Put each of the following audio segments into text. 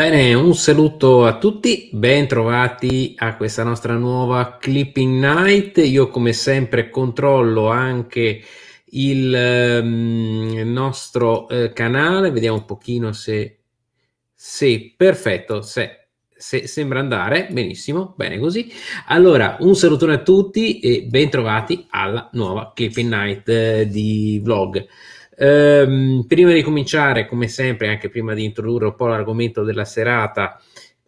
Bene, un saluto a tutti, bentrovati a questa nostra nuova Clipping Night. Io come sempre controllo anche il um, nostro eh, canale, vediamo un pochino se... Sì, perfetto, se, se, sembra andare, benissimo, bene così. Allora, un salutone a tutti e bentrovati alla nuova Clipping Night eh, di vlog. Ehm, prima di cominciare, come sempre, anche prima di introdurre un po' l'argomento della serata,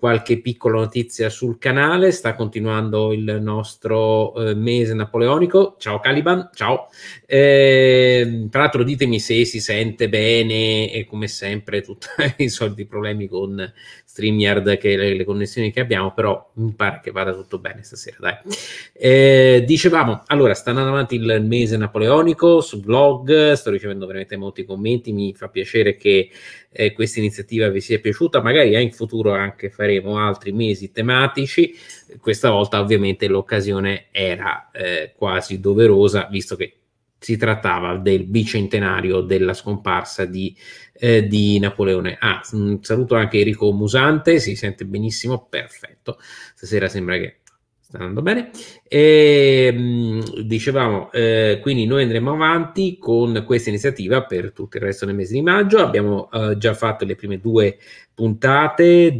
qualche piccola notizia sul canale, sta continuando il nostro eh, mese napoleonico. Ciao Caliban, ciao. Eh, tra l'altro ditemi se si sente bene e come sempre tutti i soliti problemi con StreamYard, che le, le, connessioni che abbiamo, però mi pare che vada tutto bene stasera, dai. Eh, dicevamo, allora, sta andando avanti il mese napoleonico su blog, sto ricevendo veramente molti commenti, mi fa piacere che eh, questa iniziativa vi sia piaciuta, magari in futuro anche faremo altri mesi tematici, questa volta ovviamente l'occasione era eh, quasi doverosa visto che si trattava del bicentenario della scomparsa di, eh, di Napoleone. Ah, mm, saluto anche Enrico Musante, si sente benissimo, perfetto. Stasera sembra che sta andando bene. E, dicevamo, eh, quindi noi andremo avanti con questa iniziativa per tutto il resto del mese di maggio. Abbiamo eh, già fatto le prime due puntate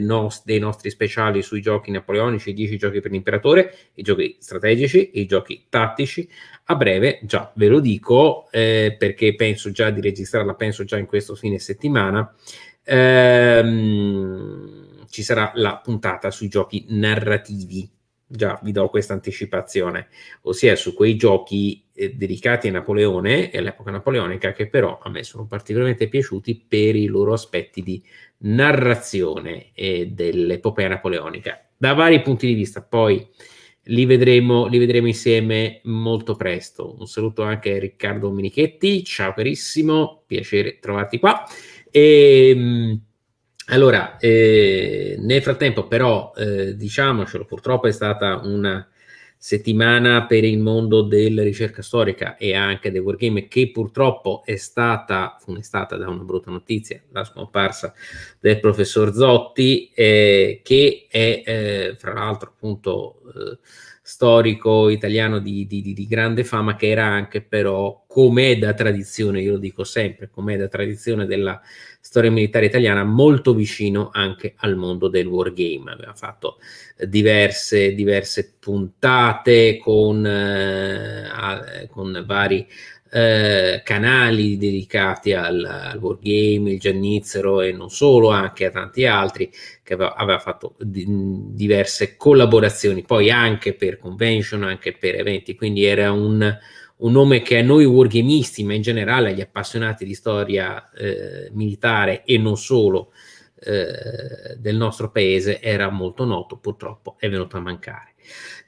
nos- dei nostri speciali sui giochi napoleonici, i 10 giochi per l'imperatore, i giochi strategici e i giochi tattici. A breve, già ve lo dico, eh, perché penso già di registrarla, penso già in questo fine settimana. Ehm, ci sarà la puntata sui giochi narrativi già vi do questa anticipazione, ossia su quei giochi eh, dedicati a Napoleone e all'epoca napoleonica che però a me sono particolarmente piaciuti per i loro aspetti di narrazione eh, dell'epopea napoleonica, da vari punti di vista. Poi li vedremo, li vedremo insieme molto presto. Un saluto anche a Riccardo Minichetti, ciao carissimo, piacere trovarti qua. E, ehm, allora, eh, nel frattempo però, eh, diciamocelo, purtroppo è stata una settimana per il mondo della ricerca storica e anche del wargame che purtroppo è stata funestata da una brutta notizia, la scomparsa del professor Zotti eh, che è eh, fra l'altro appunto eh, storico italiano di, di, di, grande fama che era anche però com'è da tradizione, io lo dico sempre, com'è da tradizione della storia militare italiana, molto vicino anche al mondo del wargame. Aveva fatto diverse, diverse puntate con, eh, con vari eh, canali dedicati al, al wargame, il Giannizzero e non solo, anche a tanti altri, che aveva, aveva fatto di, diverse collaborazioni, poi anche per convention, anche per eventi, quindi era un, un nome che a noi wargamisti, ma in generale agli appassionati di storia eh, militare e non solo eh, del nostro paese, era molto noto, purtroppo è venuto a mancare.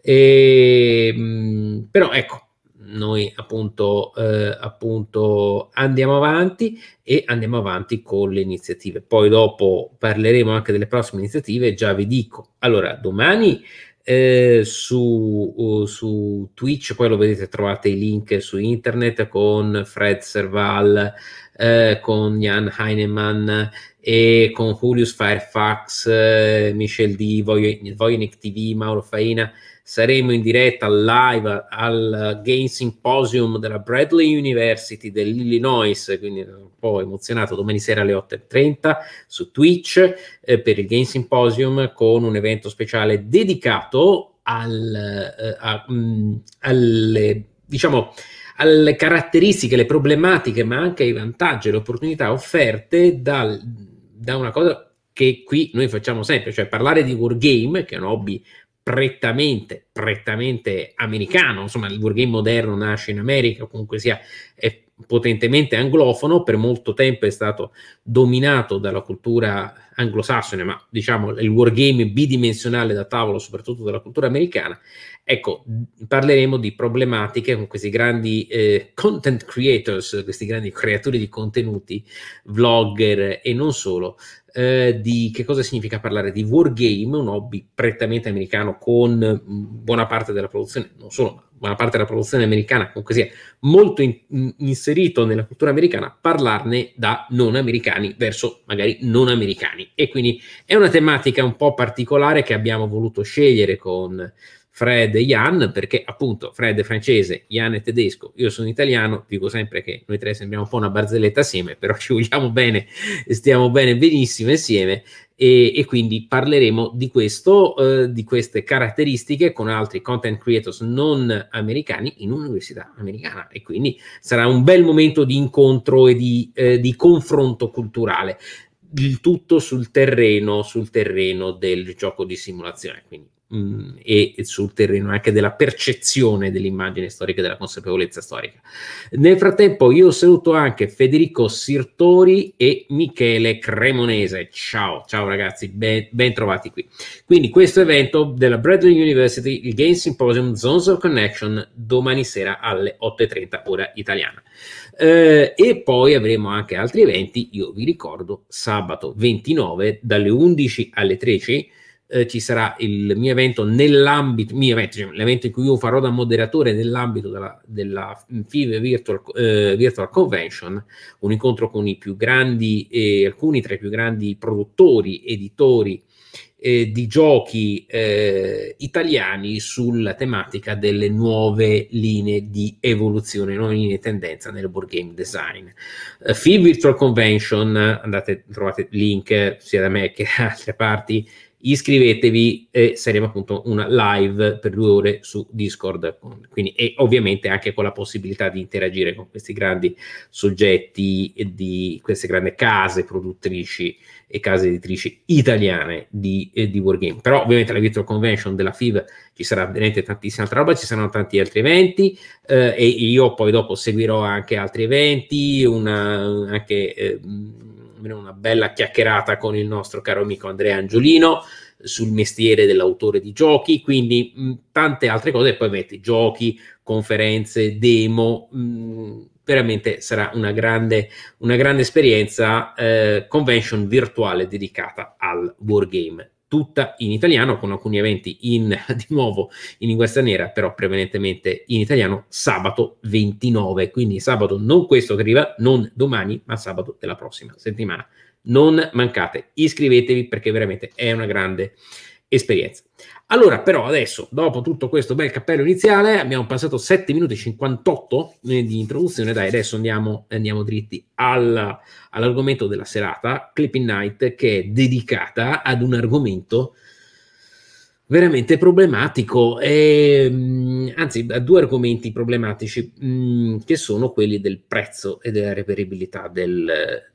E, ehm, mh, però ecco, noi appunto, eh, appunto andiamo avanti e andiamo avanti con le iniziative. Poi dopo parleremo anche delle prossime iniziative, già vi dico. Allora, domani eh, su, uh, su, Twitch, poi lo vedete, trovate i link su internet con Fred Serval, eh, con Jan Heinemann e con Julius Firefax, eh, Michel D, Vojnik TV, Mauro Faina saremo in diretta live al Game Symposium della Bradley University dell'Illinois, quindi un po' emozionato, domani sera alle 8.30 su Twitch eh, per il Game Symposium con un evento speciale dedicato al, eh, a, mh, mm, alle, diciamo, alle caratteristiche, le problematiche, ma anche ai vantaggi e le opportunità offerte dal, da una cosa che qui noi facciamo sempre, cioè parlare di wargame, che è un hobby prettamente, prettamente americano, insomma il wargame moderno nasce in America, comunque sia è potentemente anglofono, per molto tempo è stato dominato dalla cultura anglosassone, ma diciamo il wargame bidimensionale da tavolo, soprattutto dalla cultura americana, Ecco, parleremo di problematiche con questi grandi eh, content creators, questi grandi creatori di contenuti, vlogger e non solo, eh, di che cosa significa parlare di wargame, un hobby prettamente americano con mm, buona parte della produzione, non solo, ma buona parte della produzione americana, comunque sia molto in, in, inserito nella cultura americana, parlarne da non americani verso magari non americani. E quindi è una tematica un po' particolare che abbiamo voluto scegliere con Fred e Jan, perché appunto Fred è francese, Jan è tedesco, io sono italiano, dico sempre che noi tre sembriamo un po' una barzelletta assieme, però ci vogliamo bene, e stiamo bene benissimo insieme e, e quindi parleremo di questo, eh, di queste caratteristiche con altri content creators non americani in un'università americana e quindi sarà un bel momento di incontro e di, eh, di confronto culturale, il tutto sul terreno, sul terreno del gioco di simulazione. Quindi mh, mm, e sul terreno anche della percezione dell'immagine storica, e della consapevolezza storica. Nel frattempo io saluto anche Federico Sirtori e Michele Cremonese. Ciao, ciao ragazzi, ben, ben trovati qui. Quindi questo evento della Bradley University, il Game Symposium Zones of Connection, domani sera alle 8.30 ora italiana. Eh, e poi avremo anche altri eventi, io vi ricordo sabato 29 dalle 11 alle 13 eh, ci sarà il mio evento nell'ambito, mio evento, cioè l'evento in cui io farò da moderatore nell'ambito della, della FIVE Virtual, eh, Virtual, Convention, un incontro con i più grandi, eh, alcuni tra i più grandi produttori, editori eh, di giochi eh, italiani sulla tematica delle nuove linee di evoluzione, nuove linee di tendenza nel board game design. Eh, FIVE Virtual Convention, andate, trovate link sia da me che da altre parti, iscrivetevi e saremo appunto una live per due ore su Discord quindi, e ovviamente anche con la possibilità di interagire con questi grandi soggetti di queste grandi case produttrici e case editrici italiane di, eh, di Wargame però ovviamente alla Virtual Convention della FIV ci sarà veramente tantissima altra roba ci saranno tanti altri eventi eh, e io poi dopo seguirò anche altri eventi una, anche eh, una bella chiacchierata con il nostro caro amico Andrea Angiolino sul mestiere dell'autore di giochi, quindi mh, tante altre cose, poi metti giochi, conferenze, demo, mh, veramente sarà una grande, una grande esperienza eh, convention virtuale dedicata al wargame tutta in italiano con alcuni eventi in, di nuovo in lingua straniera, però prevalentemente in italiano sabato 29, quindi sabato non questo che arriva, non domani, ma sabato della prossima settimana. Non mancate, iscrivetevi perché veramente è una grande esperienza. Allora, però, adesso, dopo tutto questo bel cappello iniziale, abbiamo passato 7 minuti e 58 eh, di introduzione. Dai, adesso andiamo, andiamo dritti al, all'argomento della serata, Clipping Night, che è dedicata ad un argomento veramente problematico. E, ehm, anzi, due argomenti problematici mh, mm, che sono quelli del prezzo e della reperibilità del,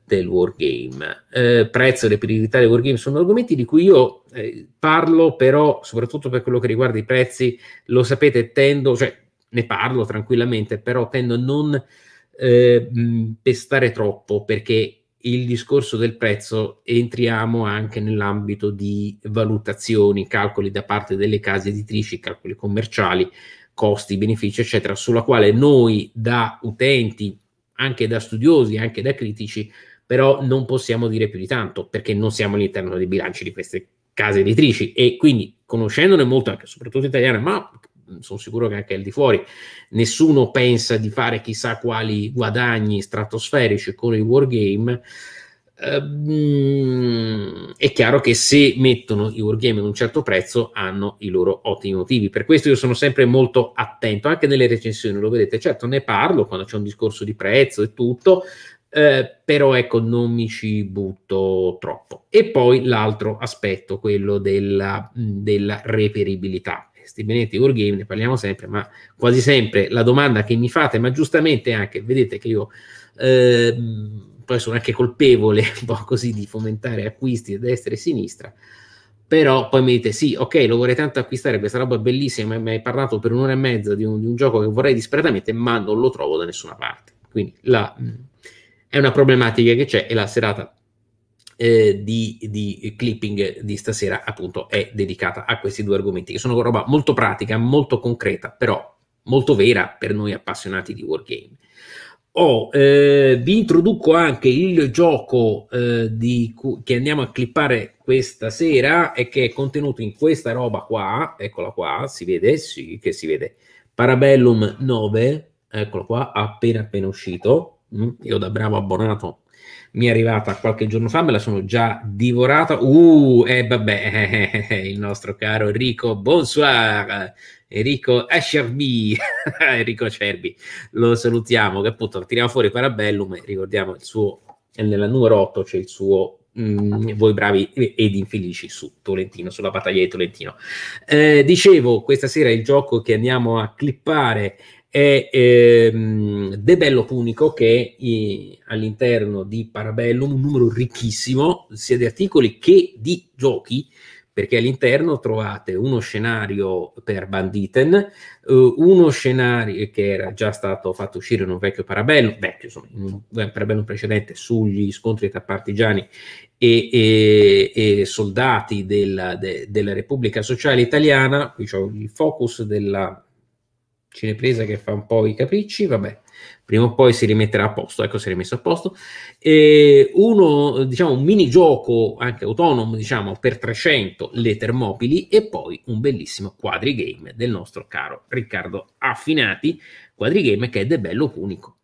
del wargame. Eh, prezzo e reperibilità del wargame sono argomenti di cui io eh, parlo, però, soprattutto per quello che riguarda i prezzi, lo sapete, tendo, cioè ne parlo tranquillamente, però tendo a non eh, mm, pestare troppo perché il discorso del prezzo entriamo anche nell'ambito di valutazioni, calcoli da parte delle case editrici, calcoli commerciali, costi, benefici, eccetera, sulla quale noi da utenti, anche da studiosi, anche da critici, però non possiamo dire più di tanto perché non siamo all'interno dei bilanci di queste case editrici e quindi conoscendone molto anche soprattutto italiane, ma Mm, sono sicuro che anche al di fuori nessuno pensa di fare chissà quali guadagni stratosferici con il wargame. Uh, è chiaro che se mettono i wargame ad un certo prezzo hanno i loro ottimi motivi. Per questo io sono sempre molto attento, anche nelle recensioni, lo vedete, certo ne parlo quando c'è un discorso di prezzo e tutto, eh, però ecco non mi ci butto troppo. E poi l'altro aspetto, quello della, mm, della reperibilità sti benedetti wargame, ne parliamo sempre, ma quasi sempre la domanda che mi fate, ma giustamente anche, vedete che io eh, poi sono anche colpevole un po' così di fomentare acquisti a destra e a sinistra, però poi mi dite sì, ok, lo vorrei tanto acquistare, questa roba è bellissima, mi hai parlato per un'ora e mezza di un, di un gioco che vorrei disperatamente, ma non lo trovo da nessuna parte. Quindi la, mm, è una problematica che c'è e la serata eh, di, di, clipping di stasera appunto è dedicata a questi due argomenti che sono roba molto pratica, molto concreta, però molto vera per noi appassionati di wargame. Oh, eh, vi introduco anche il gioco eh, di, che andiamo a clippare questa sera e che è contenuto in questa roba qua, eccola qua, si vede, sì che si vede, Parabellum 9, eccolo qua, appena appena uscito, mm, io da bravo abbonato mi è arrivata qualche giorno fa, me la sono già divorata. Uh, e eh, vabbè, eh, eh, eh, eh, il nostro caro Enrico, bonsoir, Enrico Acerbi, Enrico Acerbi, lo salutiamo, che appunto tiriamo fuori Parabellum, ricordiamo il suo, nella numero 8 c'è il suo Mm, voi bravi ed infelici su Tolentino, sulla battaglia di Tolentino. Eh, dicevo, questa sera il gioco che andiamo a clippare è ehm, De Bello Punico che eh, all'interno di Parabellum un numero ricchissimo sia di articoli che di giochi perché all'interno trovate uno scenario per Banditen, eh, uno scenario che era già stato fatto uscire in un vecchio Parabellum, vecchio insomma, in un Parabellum precedente sugli scontri tra partigiani e, e, e soldati della, de, della Repubblica Sociale Italiana, qui ho il focus della cinepresa che fa un po' i capricci, vabbè, prima o poi si rimetterà a posto, ecco si è rimesso a posto. E uno, diciamo, un minigioco anche autonomo, diciamo, per 300 le Termopili e poi un bellissimo quadrigame del nostro caro Riccardo Affinati, quadrigame che è De Bello Punico.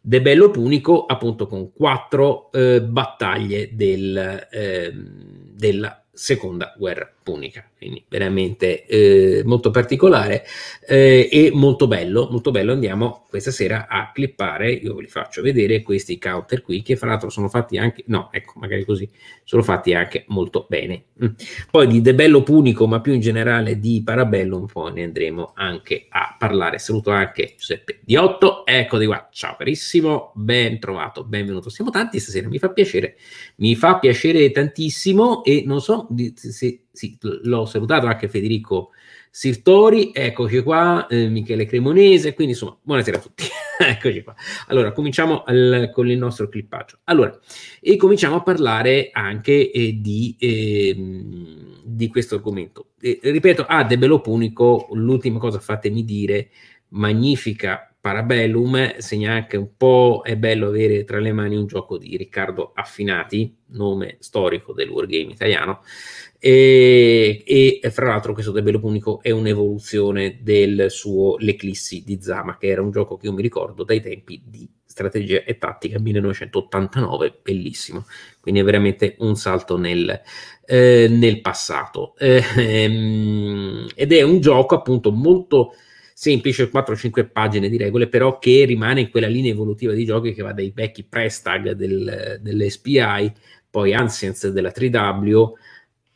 De Bello Punico appunto con quattro eh, battaglie del, eh, della seconda guerra punica, quindi veramente eh, molto particolare eh, e molto bello, molto bello. Andiamo questa sera a clippare, io vi faccio vedere questi counter qui che fra l'altro sono fatti anche, no, ecco, magari così, sono fatti anche molto bene. Mm. Poi di De Bello Punico, ma più in generale di Parabello, un po' ne andremo anche a parlare. Saluto anche Giuseppe Diotto, ecco di qua, ciao carissimo, ben trovato, benvenuto. Siamo tanti stasera, mi fa piacere, mi fa piacere tantissimo e non so se sì, l'ho salutato anche Federico Sirtori, eccoci qua, eh, Michele Cremonese, quindi insomma, buonasera a tutti, eccoci qua. Allora, cominciamo al, con il nostro clippaggio. Allora, e cominciamo a parlare anche eh, di, eh, di, questo argomento. ripeto, a ah, De Belopunico, l'ultima cosa fatemi dire, magnifica Parabellum segna anche un po' è bello avere tra le mani un gioco di Riccardo Affinati, nome storico del wargame italiano, e, e, fra l'altro questo Debello Punico è un'evoluzione del suo L'Eclissi di Zama, che era un gioco che io mi ricordo dai tempi di strategia e tattica 1989, bellissimo, quindi è veramente un salto nel, eh, nel passato. Eh, ehm, ed è un gioco appunto molto semplice, 4-5 pagine di regole, però che rimane in quella linea evolutiva di giochi che va dai vecchi prestag del, dell'SPI, poi Ancients della 3W,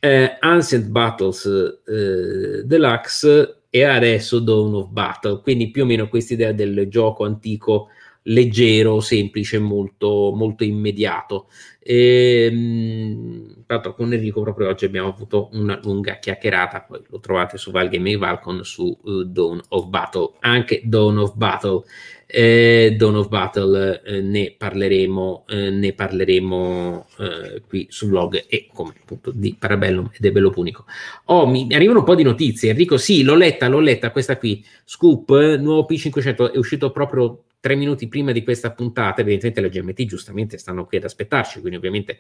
eh, Ancient Battles eh, Deluxe e adesso Dawn of Battle, quindi più o meno questa idea del gioco antico leggero, semplice, molto, molto immediato. E, ehm, mh, tra l'altro con Enrico proprio oggi abbiamo avuto una lunga chiacchierata, poi lo trovate su Valgame Valcon su uh, Dawn of Battle, anche Dawn of Battle eh, Dawn of Battle eh, ne parleremo, eh, ne parleremo eh, qui sul blog e come appunto di Parabellum ed è bello punico. Oh, mi arrivano un po' di notizie. Enrico, sì, l'ho letta, l'ho letta questa qui. Scoop, eh, nuovo P500 è uscito proprio tre minuti prima di questa puntata, evidentemente le GMT giustamente stanno qui ad aspettarci, quindi ovviamente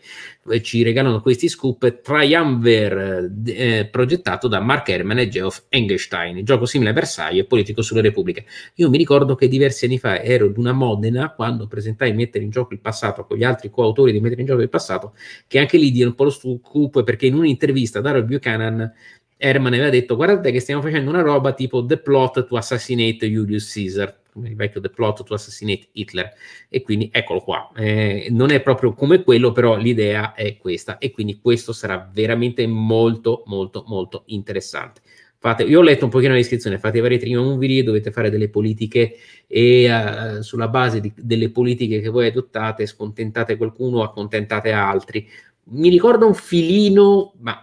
eh, ci regalano questi scoop, Triumvir, eh, eh, progettato da Mark Herman e Geoff Engelstein, gioco simile a Versailles e politico sulle repubbliche. Io mi ricordo che diversi anni fa ero ad una Modena quando presentai Mettere in gioco il passato con gli altri coautori di Mettere in gioco il passato, che anche lì diano un po' lo scoop perché in un'intervista da Rob Buchanan Herman aveva detto guardate che stiamo facendo una roba tipo The Plot to Assassinate Julius Caesar come il vecchio The Plot to Assassinate Hitler. E quindi eccolo qua. Eh, non è proprio come quello, però l'idea è questa. E quindi questo sarà veramente molto, molto, molto interessante. Fate, io ho letto un pochino la descrizione, fate vari triumviri, dovete fare delle politiche e uh, sulla base di, delle politiche che voi adottate scontentate qualcuno, accontentate altri. Mi ricorda un filino, ma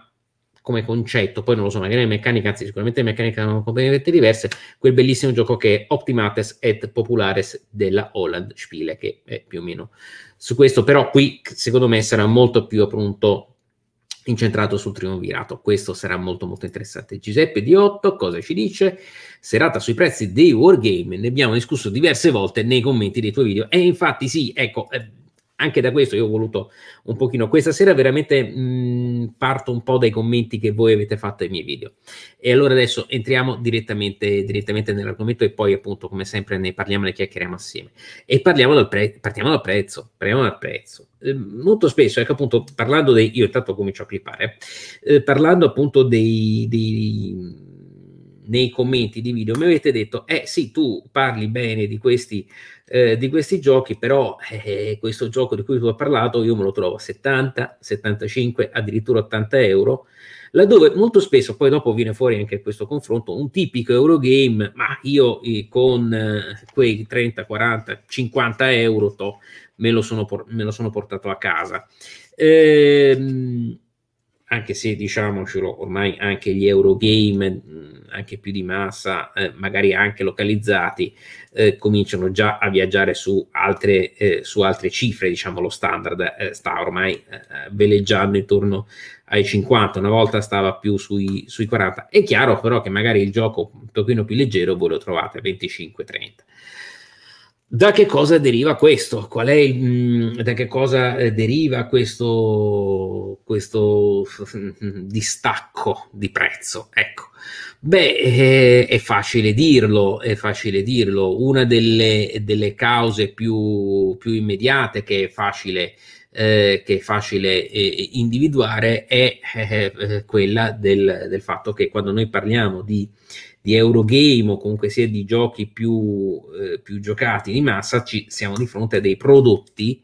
come concetto, poi non lo so, magari le meccaniche, anzi sicuramente le meccaniche erano completamente diverse, quel bellissimo gioco che è Optimates et Populares della Holland Spiele, che è più o meno su questo, però qui secondo me sarà molto più appunto incentrato sul triumvirato. Questo sarà molto molto interessante. Giuseppe Diotto cosa ci dice? Serata sui prezzi dei wargame, ne abbiamo discusso diverse volte nei commenti dei tuoi video e infatti sì, ecco, eh, anche da questo io ho voluto un pochino questa sera veramente mh, mm, parto un po' dai commenti che voi avete fatto ai miei video e allora adesso entriamo direttamente, direttamente nell'argomento e poi appunto come sempre ne parliamo e chiacchieriamo assieme e parliamo dal pre- partiamo dal prezzo partiamo dal prezzo eh, molto spesso ecco appunto parlando dei io intanto comincio a clippare eh, parlando appunto dei, dei nei commenti di video mi avete detto eh sì tu parli bene di questi eh, di questi giochi, però eh, questo gioco di cui tu hai parlato io me lo trovo a 70, 75, addirittura 80 euro, laddove molto spesso, poi dopo viene fuori anche questo confronto, un tipico Eurogame, ma io eh, con eh, quei 30, 40, 50 euro to, me, lo sono, me lo sono portato a casa. Ehm, anche se diciamocelo ormai anche gli Eurogame, mm, anche più di massa, eh, magari anche localizzati, eh, cominciano già a viaggiare su altre, eh, su altre cifre, diciamo lo standard eh, sta ormai eh, veleggiando intorno ai 50, una volta stava più sui, sui 40, è chiaro però che magari il gioco un pochino più leggero voi lo trovate a 25-30. Da che cosa deriva questo? Qual è il, mh, mm, da che cosa eh, deriva questo, questo mm, distacco di prezzo? Ecco, beh, è, eh, è, facile dirlo, è facile dirlo. Una delle, delle cause più, più, immediate che è facile, eh, che è facile eh, individuare è eh, eh quella del, del, fatto che quando noi parliamo di di Eurogame o comunque sia di giochi più, eh, più giocati di massa, ci, siamo di fronte a dei prodotti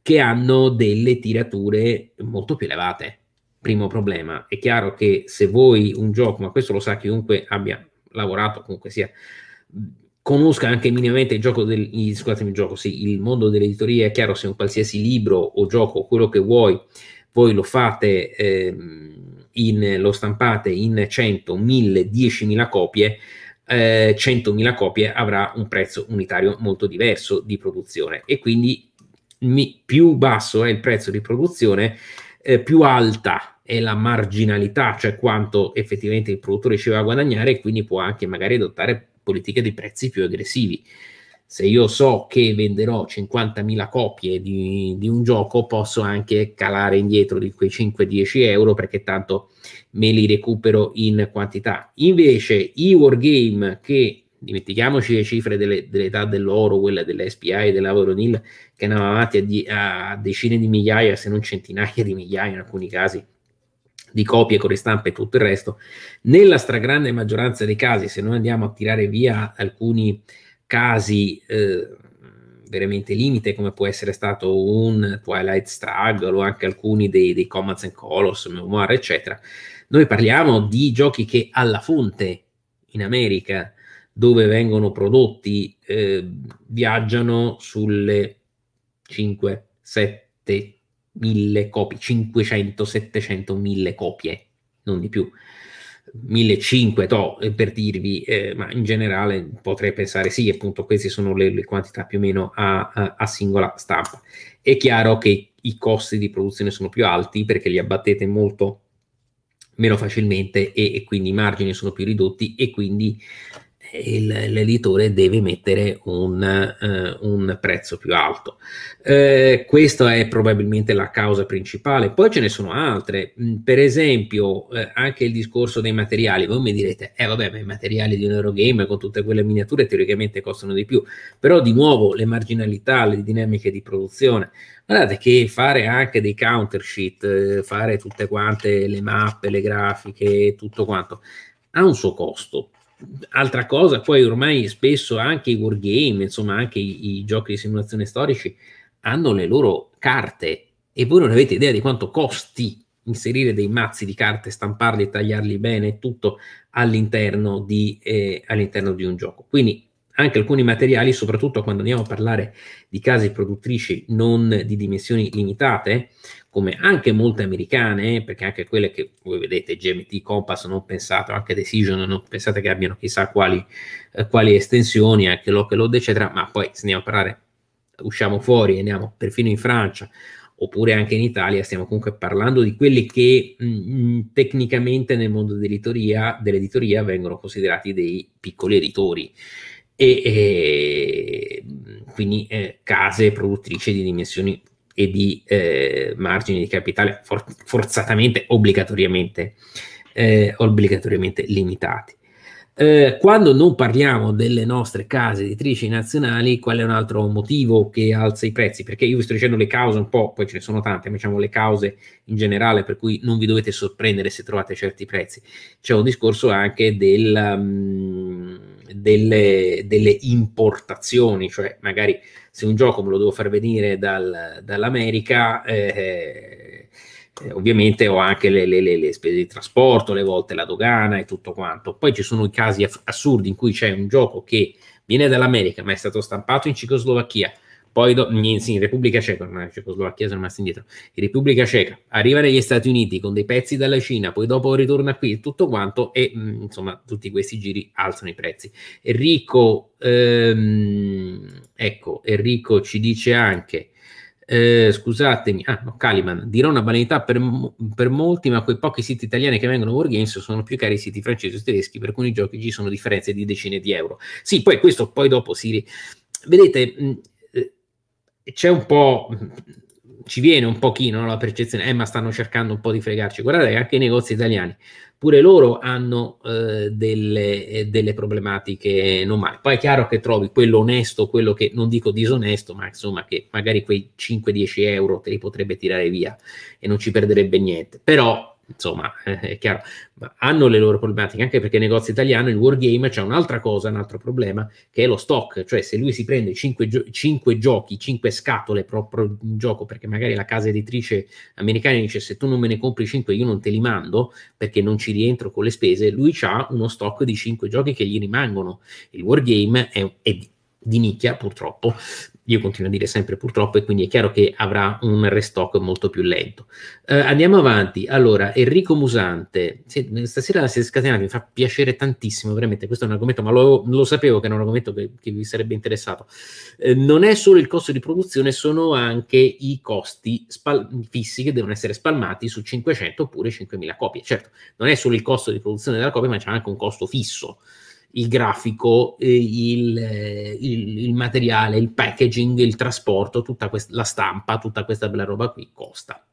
che hanno delle tirature molto più elevate. Primo problema, è chiaro che se voi un gioco, ma questo lo sa chiunque abbia lavorato, comunque sia, conosca anche minimamente il gioco del, il gioco, sì, il mondo dell'editoria, è chiaro se un qualsiasi libro o gioco, quello che vuoi, voi lo fate... Ehm, in, lo stampate in 100, 1000, 10.000 copie, eh, 100.000 copie avrà un prezzo unitario molto diverso di produzione e quindi mi, più basso è il prezzo di produzione, eh, più alta è la marginalità, cioè quanto effettivamente il produttore ci va a guadagnare e quindi può anche magari adottare politiche di prezzi più aggressivi se io so che venderò 50.000 copie di, di, un gioco, posso anche calare indietro di quei 5-10 euro perché tanto me li recupero in quantità. Invece i wargame che dimentichiamoci le cifre delle, dell'età dell'oro, quella dell'SPI e della Voronil, che andavano avanti a, a, decine di migliaia, se non centinaia di migliaia in alcuni casi, di copie con ristampe e tutto il resto. Nella stragrande maggioranza dei casi, se noi andiamo a tirare via alcuni casi eh, veramente limite come può essere stato un Twilight Struggle o anche alcuni dei, dei Commands and Colors, Memoir, eccetera, noi parliamo di giochi che alla fonte in America dove vengono prodotti eh, viaggiano sulle 5, 7, 1000 copie, 500, 700, 1000 copie, non di più. 1500 to, eh, per dirvi, eh, ma in generale potrei pensare sì, appunto queste sono le, le quantità più o meno a, a, a, singola stampa. È chiaro che i costi di produzione sono più alti perché li abbattete molto meno facilmente e, e quindi i margini sono più ridotti e quindi il, l'editore deve mettere un, uh, un prezzo più alto. Uh, questa è probabilmente la causa principale, poi ce ne sono altre, mm, per esempio uh, anche il discorso dei materiali, voi mi direte, eh vabbè, ma i materiali di un Eurogame con tutte quelle miniature teoricamente costano di più, però di nuovo le marginalità, le dinamiche di produzione, Guardate che fare anche dei counter sheet, fare tutte quante le mappe, le grafiche, tutto quanto, ha un suo costo. Altra cosa, poi ormai spesso anche i wargame, insomma anche i, i giochi di simulazione storici, hanno le loro carte e voi non avete idea di quanto costi inserire dei mazzi di carte, stamparli, tagliarli bene, tutto all'interno di, eh, all'interno di un gioco. Quindi anche alcuni materiali, soprattutto quando andiamo a parlare di case produttrici non di dimensioni limitate, come anche molte americane, perché anche quelle che voi vedete, GMT, Compass, non pensate, anche Decision, non pensate che abbiano chissà quali, eh, quali estensioni, anche Lockelod, eccetera, ma poi se andiamo a parlare, usciamo fuori, andiamo perfino in Francia, oppure anche in Italia, stiamo comunque parlando di quelli che mh, mm, mm, tecnicamente nel mondo dell'editoria, dell'editoria vengono considerati dei piccoli editori e, e quindi eh, case produttrici di dimensioni e di eh, margini di capitale for- forzatamente, obbligatoriamente, eh, obbligatoriamente limitati. Eh, quando non parliamo delle nostre case editrici nazionali, qual è un altro motivo che alza i prezzi? Perché io vi sto dicendo le cause un po', poi ce ne sono tante, ma diciamo le cause in generale per cui non vi dovete sorprendere se trovate certi prezzi. C'è un discorso anche del... Um, delle, delle, importazioni, cioè magari se un gioco me lo devo far venire dal, dall'America, eh, eh, ovviamente ho anche le, le, le, spese di trasporto, le volte la dogana e tutto quanto. Poi ci sono i casi assurdi in cui c'è un gioco che viene dall'America ma è stato stampato in Cecoslovacchia poi do, in, sì, in Repubblica Ceca, ormai Cecoslovacchia sono rimasta indietro, in Repubblica Ceca, arriva negli Stati Uniti con dei pezzi dalla Cina, poi dopo ritorna qui, tutto quanto, e mh, mm, insomma tutti questi giri alzano i prezzi. Enrico, ehm, ecco, Enrico ci dice anche... Eh, scusatemi, ah, no, Caliban, dirò una banalità per, per, molti, ma quei pochi siti italiani che vengono Wargames sono più cari i siti francesi o tedeschi, per alcuni giochi ci sono differenze di decine di euro. Sì, poi questo poi dopo si... Vedete, mh, mm, c'è un po', ci viene un pochino la percezione, eh ma stanno cercando un po' di fregarci. Guardate anche i negozi italiani, pure loro hanno eh, delle, eh, delle, problematiche non male. Poi è chiaro che trovi quello onesto, quello che non dico disonesto, ma insomma che magari quei 5-10 euro te li potrebbe tirare via e non ci perderebbe niente. Però insomma, è chiaro, ma hanno le loro problematiche, anche perché il negozio italiano, il Wargame, c'è un'altra cosa, un altro problema, che è lo stock, cioè se lui si prende 5, gio- 5 giochi, 5 scatole proprio in gioco, perché magari la casa editrice americana dice se tu non me ne compri 5 io non te li mando, perché non ci rientro con le spese, lui ha uno stock di 5 giochi che gli rimangono. Il Wargame è, è di nicchia purtroppo io continuo a dire sempre purtroppo, e quindi è chiaro che avrà un restock molto più lento. Eh, andiamo avanti. Allora, Enrico Musante, sì, stasera si è scatenato, mi fa piacere tantissimo, veramente, questo è un argomento, ma lo, lo sapevo che era un argomento che, che vi sarebbe interessato. Eh, non è solo il costo di produzione, sono anche i costi spal- fissi che devono essere spalmati su 500 oppure 5.000 copie. Certo, non è solo il costo di produzione della copia, ma c'è anche un costo fisso il grafico, il, eh, il, il, materiale, il packaging, il trasporto, tutta quest- la stampa, tutta questa bella roba qui costa.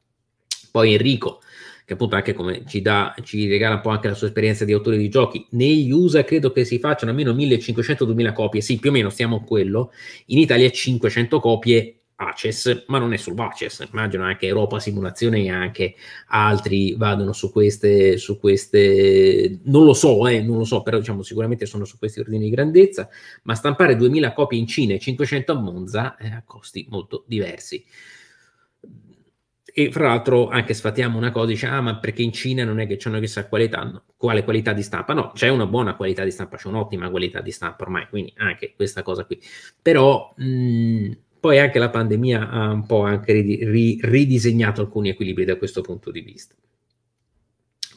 Poi Enrico, che appunto anche come ci, dà, ci regala un po' anche la sua esperienza di autore di giochi, negli USA credo che si facciano almeno 1500-2000 copie, sì più o meno siamo a quello, in Italia 500 copie Aces, ma non è solo Aces, immagino anche Europa Simulazione e anche altri vadano su queste, su queste non lo so, eh, non lo so, però diciamo sicuramente sono su questi ordini di grandezza, ma stampare 2000 copie in Cina e 500 a Monza è eh, a costi molto diversi. E fra l'altro anche sfatiamo una cosa, dice, ah ma perché in Cina non è che c'è una chissà qualità, no, quale qualità di stampa, no, c'è una buona qualità di stampa, c'è un'ottima qualità di stampa ormai, quindi anche questa cosa qui. Però... Mh, mm, poi anche la pandemia ha un po' anche ridisegnato alcuni equilibri da questo punto di vista.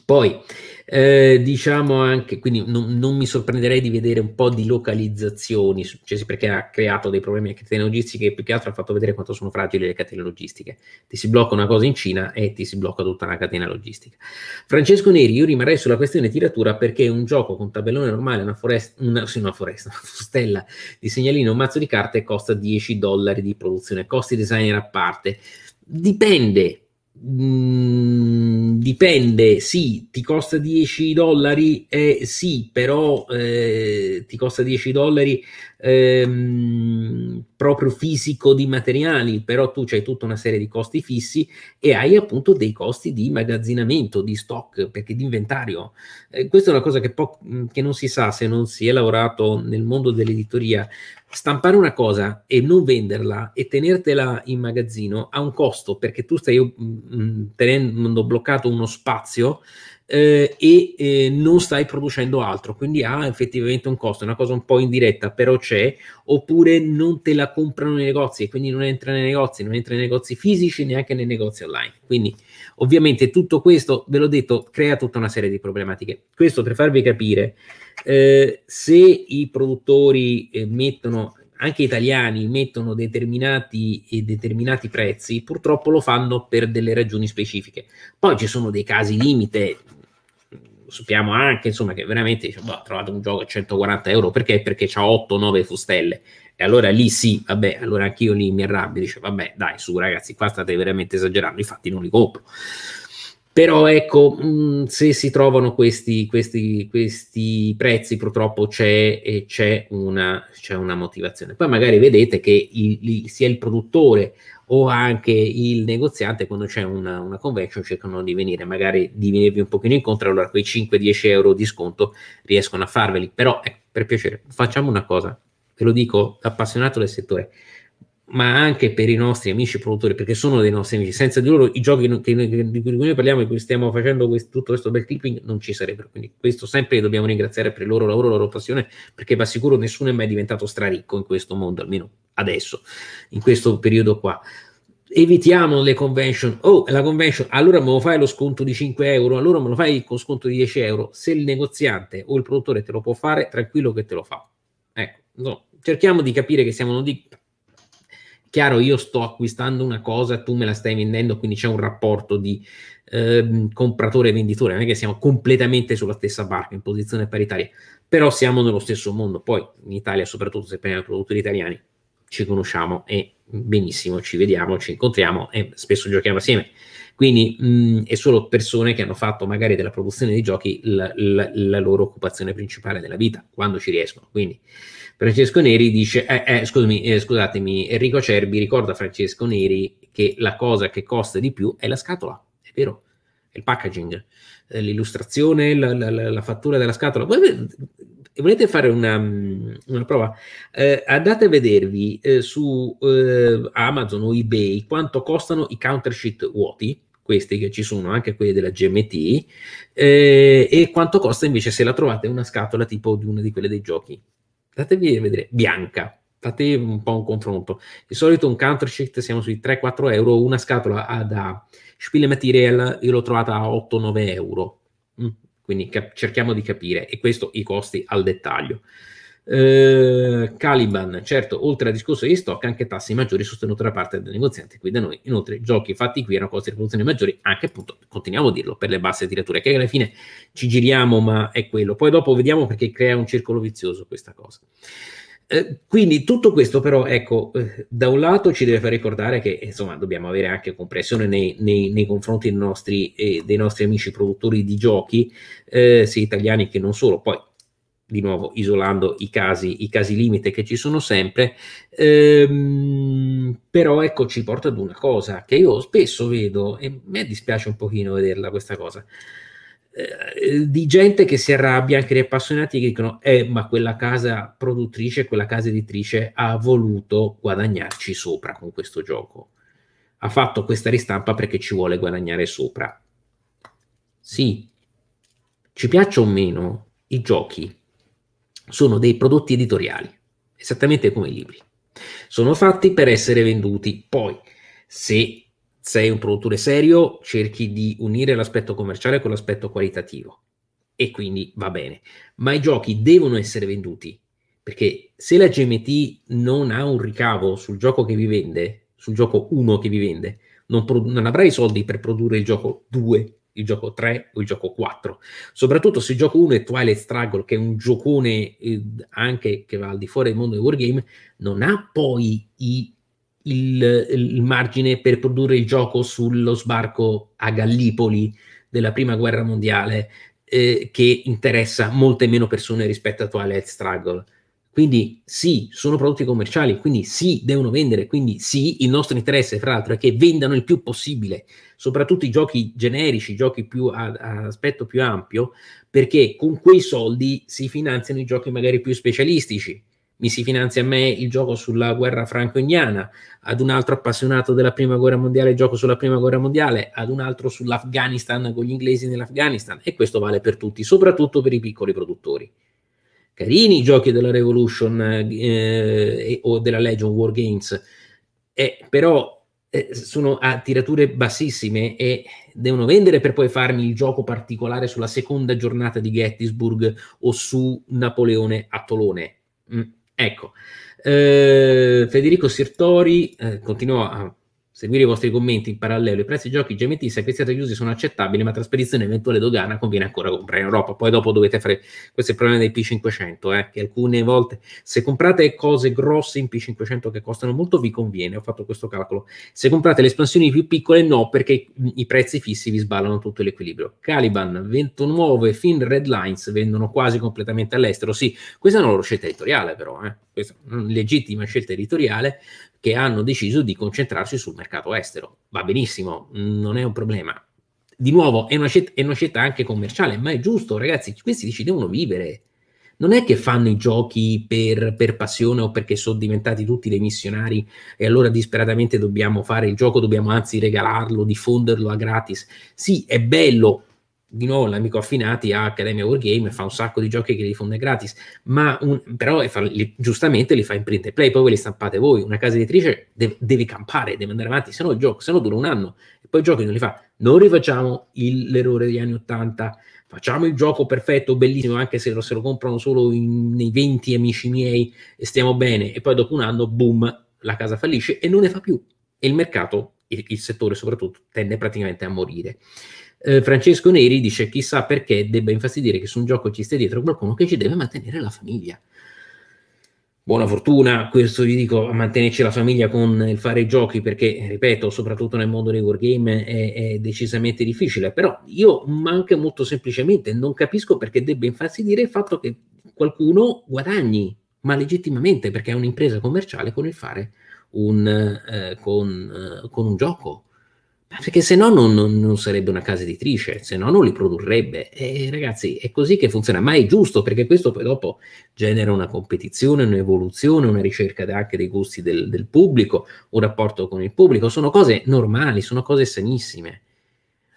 Poi eh, diciamo anche, quindi non, non, mi sorprenderei di vedere un po' di localizzazioni, cioè perché ha creato dei problemi a catene logistiche e più che altro ha fatto vedere quanto sono fragili le catene logistiche. Ti si blocca una cosa in Cina e ti si blocca tutta la catena logistica. Francesco Neri, io rimarrei sulla questione tiratura perché un gioco con tabellone normale, una foresta, una, sì, una foresta, una stella di segnalino, un mazzo di carte costa 10 dollari di produzione, costi designer a parte. Dipende, Mm, dipende, sì, ti costa 10 dollari, eh, sì, però eh, ti costa 10 dollari, ehm, proprio fisico di materiali, però tu c'hai tutta una serie di costi fissi e hai appunto dei costi di magazzinamento, di stock, perché di inventario. Eh, questa è una cosa che, po- mm, che non si sa se non si è lavorato nel mondo dell'editoria. Stampare una cosa e non venderla e tenertela in magazzino ha un costo perché tu stai mh, mm, mm, tenendo bloccato uno spazio eh, e eh, non stai producendo altro, quindi ha effettivamente un costo, è una cosa un po' indiretta, però c'è, oppure non te la comprano nei negozi, e quindi non entra nei negozi, non entra nei negozi fisici, neanche nei negozi online. Quindi ovviamente tutto questo, ve l'ho detto, crea tutta una serie di problematiche. Questo per farvi capire, eh, se i produttori eh, mettono anche italiani mettono determinati, eh, determinati, prezzi, purtroppo lo fanno per delle ragioni specifiche. Poi ci sono dei casi limite, sappiamo anche insomma, che veramente dice, boh, trovate un gioco a 140 euro perché? Perché ha 8-9 fustelle. E allora lì sì, vabbè, allora anch'io lì mi arrabbio, dice vabbè dai su ragazzi, qua state veramente esagerando, infatti non li compro. Però ecco, mh, mm, se si trovano questi, questi, questi prezzi purtroppo c'è, c'è, una, c'è, una, motivazione. Poi magari vedete che il, il, sia il produttore o anche il negoziante quando c'è una, una convention cercano di venire magari di venirvi un pochino incontro allora quei 5-10 euro di sconto riescono a farveli però eh, per piacere facciamo una cosa ve lo dico appassionato del settore ma anche per i nostri amici produttori perché sono dei nostri amici senza di loro i giochi che, di cui noi parliamo e cui stiamo facendo questo, tutto questo bel clipping non ci sarebbero quindi questo sempre dobbiamo ringraziare per il loro lavoro la loro passione perché va sicuro nessuno è mai diventato straricco in questo mondo almeno adesso, in questo periodo qua. Evitiamo le convention. Oh, la convention, allora me lo fai lo sconto di 5 euro, allora me lo fai con sconto di 10 euro. Se il negoziante o il produttore te lo può fare, tranquillo che te lo fa. Ecco, no. cerchiamo di capire che siamo di... Chiaro, io sto acquistando una cosa, tu me la stai vendendo, quindi c'è un rapporto di eh, compratore e venditore, non è che siamo completamente sulla stessa barca, in posizione paritaria, però siamo nello stesso mondo. Poi in Italia, soprattutto se prendiamo i produttori italiani, ci conosciamo e benissimo, ci vediamo, ci incontriamo e spesso giochiamo assieme. Quindi mh, mm, è solo persone che hanno fatto magari della produzione di giochi la, la, la loro occupazione principale della vita, quando ci riescono. Quindi Francesco Neri dice, eh, eh, scusami, eh, scusatemi, Enrico Acerbi ricorda Francesco Neri che la cosa che costa di più è la scatola, è vero, è il packaging, eh, l'illustrazione, la, la fattura della scatola volete fare una, mm, una prova, eh, andate a vedervi eh, su eh, Amazon o eBay quanto costano i countersheet vuoti, questi che ci sono, anche quelli della GMT, eh, e quanto costa invece se la trovate una scatola tipo di una di quelle dei giochi. Datevi a vedere, bianca, fate un po' un confronto. Di solito un countersheet siamo sui 3-4 euro, una scatola da Spiele Material io l'ho trovata a 8-9 euro. Mm. Quindi cap- cerchiamo di capire, e questo i costi al dettaglio. Eh, Caliban, certo, oltre al discorso di stock, anche tassi maggiori sostenuti da parte dei negozianti qui da noi. Inoltre, giochi fatti qui hanno costi di produzione maggiori, anche appunto, continuiamo a dirlo, per le basse tirature, che alla fine ci giriamo, ma è quello. Poi dopo vediamo perché crea un circolo vizioso questa cosa. Eh, quindi tutto questo però, ecco, eh, da un lato ci deve far ricordare che insomma dobbiamo avere anche comprensione nei, nei, nei confronti dei nostri, eh, dei nostri, amici produttori di giochi, eh, sia italiani che non solo, poi di nuovo isolando i casi, i casi limite che ci sono sempre, ehm, però ecco ci porta ad una cosa che io spesso vedo e mi dispiace un pochino vederla questa cosa eh, eh, di gente che si arrabbia, anche gli appassionati che dicono, eh, ma quella casa produttrice, quella casa editrice ha voluto guadagnarci sopra con questo gioco. Ha fatto questa ristampa perché ci vuole guadagnare sopra. Sì, ci piaccia o meno, i giochi sono dei prodotti editoriali, esattamente come i libri. Sono fatti per essere venduti. Poi, se sei un produttore serio, cerchi di unire l'aspetto commerciale con l'aspetto qualitativo e quindi va bene. Ma i giochi devono essere venduti perché se la GMT non ha un ricavo sul gioco che vi vende, sul gioco 1 che vi vende, non, pro- non avrà i soldi per produrre il gioco 2, il gioco 3 o il gioco 4. Soprattutto se il gioco 1 è Twilight Struggle, che è un giocone eh, anche che va al di fuori del mondo del wargame, non ha poi i il, il, margine per produrre il gioco sullo sbarco a Gallipoli della prima guerra mondiale eh, che interessa molte meno persone rispetto a Twilight Struggle. Quindi sì, sono prodotti commerciali, quindi sì, devono vendere, quindi sì, il nostro interesse, fra l'altro, è che vendano il più possibile, soprattutto i giochi generici, i giochi più ad, ad aspetto più ampio, perché con quei soldi si finanziano i giochi magari più specialistici, mi si finanzia a me il gioco sulla guerra franco-indiana, ad un altro appassionato della prima guerra mondiale il gioco sulla prima guerra mondiale, ad un altro sull'Afghanistan con gli inglesi nell'Afghanistan e questo vale per tutti, soprattutto per i piccoli produttori. Carini i giochi della Revolution eh, o della Legion War Games, eh, però eh, sono a tirature bassissime e devono vendere per poi farmi il gioco particolare sulla seconda giornata di Gettysburg o su Napoleone a Tolone. Mm Ecco, eh, Federico Sirtori eh, continua a Seguire i vostri commenti in parallelo. I prezzi dei giochi GMT sacrificati agli usi sono accettabili, ma trasposizione eventuale dogana conviene ancora comprare in Europa. Poi dopo dovete fare questo è il problema dei P500, eh, che alcune volte se comprate cose grosse in P500 che costano molto vi conviene, ho fatto questo calcolo. Se comprate le espansioni più piccole no, perché i, i prezzi fissi vi sballano tutto l'equilibrio. Caliban Vento 29 Fin Red Lines vendono quasi completamente all'estero. Sì, questa è una loro scelta editoriale però, eh. questa è una legittima scelta editoriale, che hanno deciso di concentrarsi sul mercato estero. Va benissimo, non è un problema. Di nuovo, è una, scelta, è una scelta anche commerciale, ma è giusto, ragazzi, questi ci devono vivere. Non è che fanno i giochi per, per passione o perché sono diventati tutti dei missionari e allora disperatamente dobbiamo fare il gioco, dobbiamo anzi regalarlo, diffonderlo a gratis. Sì, è bello, di nuovo l'amico Affinati ha Academia Wargame, fa un sacco di giochi che li fonde gratis, ma un, però fa, li, giustamente li fa in print e play, poi ve li stampate voi, una casa editrice deve, devi campare, deve andare avanti, se no il gioco, se no dura un anno, e poi giochi non li fa, non rifacciamo il, l'errore degli anni 80, facciamo il gioco perfetto, bellissimo, anche se lo, se lo comprano solo in, nei 20 amici miei e stiamo bene, e poi dopo un anno, boom, la casa fallisce e non ne fa più, e il mercato, il, il settore soprattutto, tende praticamente a morire eh, Francesco Neri dice chissà perché debba infastidire che su un gioco ci stia dietro qualcuno che ci deve mantenere la famiglia. Buona fortuna, questo vi dico, a mantenerci la famiglia con il fare i giochi perché, ripeto, soprattutto nel mondo dei wargame è, è decisamente difficile, però io, ma anche molto semplicemente, non capisco perché debba infastidire il fatto che qualcuno guadagni, ma legittimamente perché è un'impresa commerciale con il fare un, eh, con, eh, con un gioco perché se no non, non, sarebbe una casa editrice, se no non li produrrebbe. E ragazzi, è così che funziona, ma è giusto perché questo poi dopo genera una competizione, un'evoluzione, una ricerca anche dei gusti del, del pubblico, un rapporto con il pubblico. Sono cose normali, sono cose sanissime.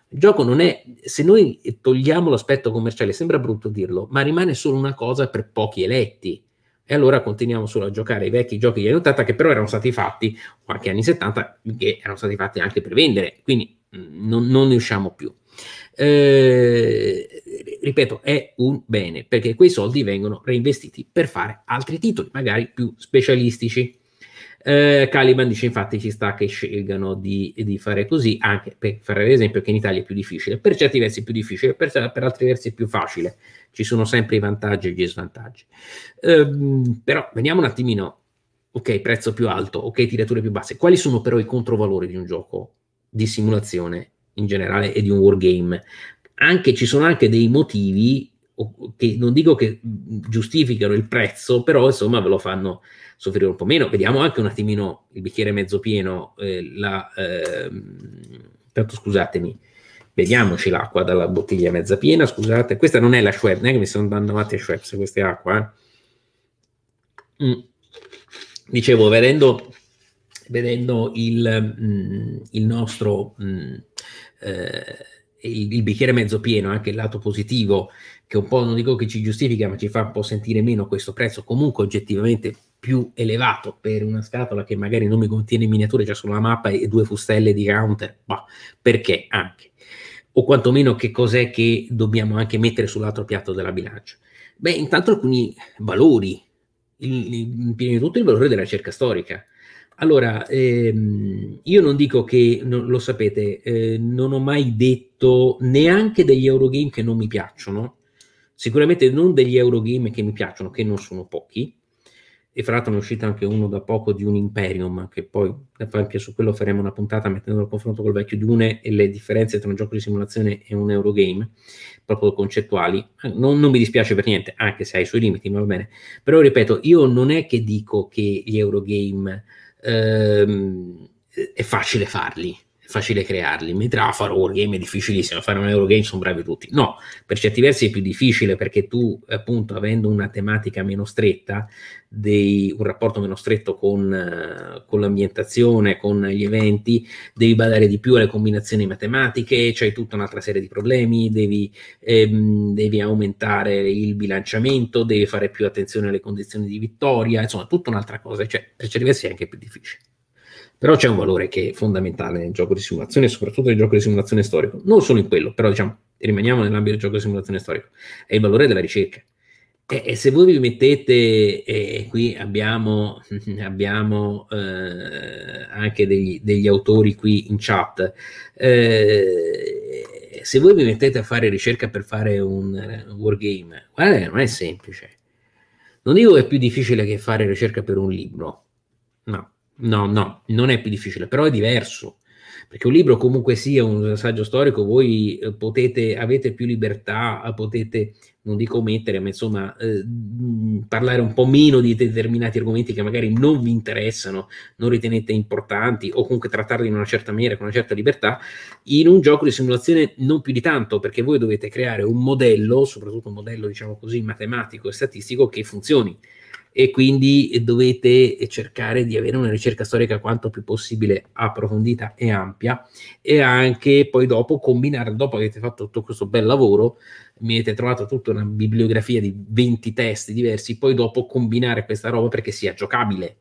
Il gioco non è, se noi togliamo l'aspetto commerciale, sembra brutto dirlo, ma rimane solo una cosa per pochi eletti. E allora continuiamo solo a giocare i vecchi giochi degli anni 80 che però erano stati fatti, qualche anni 70, che erano stati fatti anche per vendere, quindi mm, non, non ne usciamo più. Eh, ripeto, è un bene perché quei soldi vengono reinvestiti per fare altri titoli, magari più specialistici. Eh, Caliban dice infatti ci sta che scelgano di, di fare così, anche per fare l'esempio che in Italia è più difficile, per certi versi è più difficile, per, per altri versi è più facile, ci sono sempre i vantaggi e gli svantaggi. Eh, però vediamo un attimino, ok, prezzo più alto, ok, tirature più basse, quali sono però i controvalori di un gioco di simulazione in generale e di un wargame? Anche, ci sono anche dei motivi che non dico che mm, giustificano il prezzo, però insomma ve lo fanno soffrire un po' meno. Vediamo anche un attimino il bicchiere mezzo pieno, eh, la, eh, tanto scusatemi, vediamoci l'acqua dalla bottiglia mezza piena, scusate, questa non è la Schweppes, neanche mi sono andando avanti a Schweppes, questa è acqua. Eh. Mm. Dicevo, vedendo, vedendo il, mm, il, nostro... Mm, eh, il, il, bicchiere mezzo pieno, anche il lato positivo che un po' non dico che ci giustifica, ma ci fa un po' sentire meno questo prezzo comunque oggettivamente più elevato per una scatola che magari non mi contiene miniature, già cioè solo una mappa e due fustelle di counter, ma perché anche? O quantomeno che cos'è che dobbiamo anche mettere sull'altro piatto della bilancia? Beh, intanto alcuni valori, il, prima di tutto il valore della ricerca storica. Allora, ehm, io non dico che, non, lo sapete, eh, non ho mai detto neanche degli Eurogame che non mi piacciono, sicuramente non degli Eurogame che mi piacciono, che non sono pochi, e fra l'altro ne è uscito anche uno da poco di un Imperium, che poi anche su quello faremo una puntata mettendolo a confronto col vecchio Dune e le differenze tra un gioco di simulazione e un Eurogame, proprio concettuali. Non, non mi dispiace per niente, anche se ha i suoi limiti, ma va bene. Però ripeto, io non è che dico che gli Eurogame ehm, è facile farli, facile crearli, mentre ah, fare Wargame è difficilissimo, fare un Eurogame sono bravi tutti. No, per certi versi è più difficile perché tu, appunto, avendo una tematica meno stretta, dei, un rapporto meno stretto con, eh, con, l'ambientazione, con gli eventi, devi badare di più alle combinazioni matematiche, c'hai cioè tutta un'altra serie di problemi, devi, ehm, devi aumentare il bilanciamento, devi fare più attenzione alle condizioni di vittoria, insomma, tutta un'altra cosa, cioè per certi versi è anche più difficile. Però c'è un valore che è fondamentale nel gioco di simulazione, soprattutto nel gioco di simulazione storico. Non solo in quello, però diciamo, rimaniamo nell'ambito del gioco di simulazione storico. È il valore della ricerca. E, e se voi vi mettete, e qui abbiamo, abbiamo eh, anche degli, degli, autori qui in chat, eh, se voi vi mettete a fare ricerca per fare un, un wargame, guarda non è semplice. Non dico che è più difficile che fare ricerca per un libro, no, No, no, non è più difficile, però è diverso. Perché un libro comunque sia un saggio storico, voi eh, potete, avete più libertà, eh, potete, non dico mettere, ma insomma eh, mm, parlare un po' meno di determinati argomenti che magari non vi interessano, non ritenete importanti, o comunque trattarli in una certa maniera, con una certa libertà, in un gioco di simulazione non più di tanto, perché voi dovete creare un modello, soprattutto un modello, diciamo così, matematico e statistico, che funzioni e quindi dovete cercare di avere una ricerca storica quanto più possibile approfondita e ampia e anche poi dopo combinare, dopo che avete fatto tutto questo bel lavoro, mi avete trovato tutta una bibliografia di 20 testi diversi, poi dopo combinare questa roba perché sia giocabile.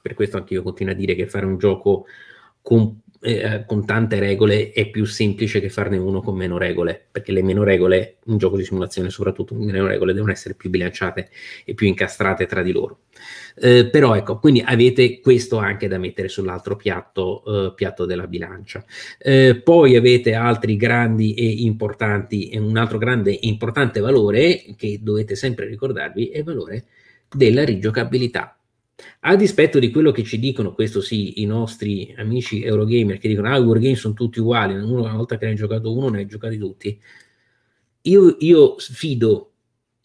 Per questo anche io continuo a dire che fare un gioco completo eh, con tante regole è più semplice che farne uno con meno regole, perché le meno regole, un gioco di simulazione soprattutto, le meno regole devono essere più bilanciate e più incastrate tra di loro. Eh, però ecco, quindi avete questo anche da mettere sull'altro piatto, eh, piatto della bilancia. Eh, poi avete altri grandi e importanti, un altro grande e importante valore che dovete sempre ricordarvi è il valore della rigiocabilità a dispetto di quello che ci dicono, questo sì, i nostri amici Eurogamer che dicono: Ah, i Wargame sono tutti uguali, uno, una volta che ne hai giocato uno, ne hai giocati tutti. Io, io sfido,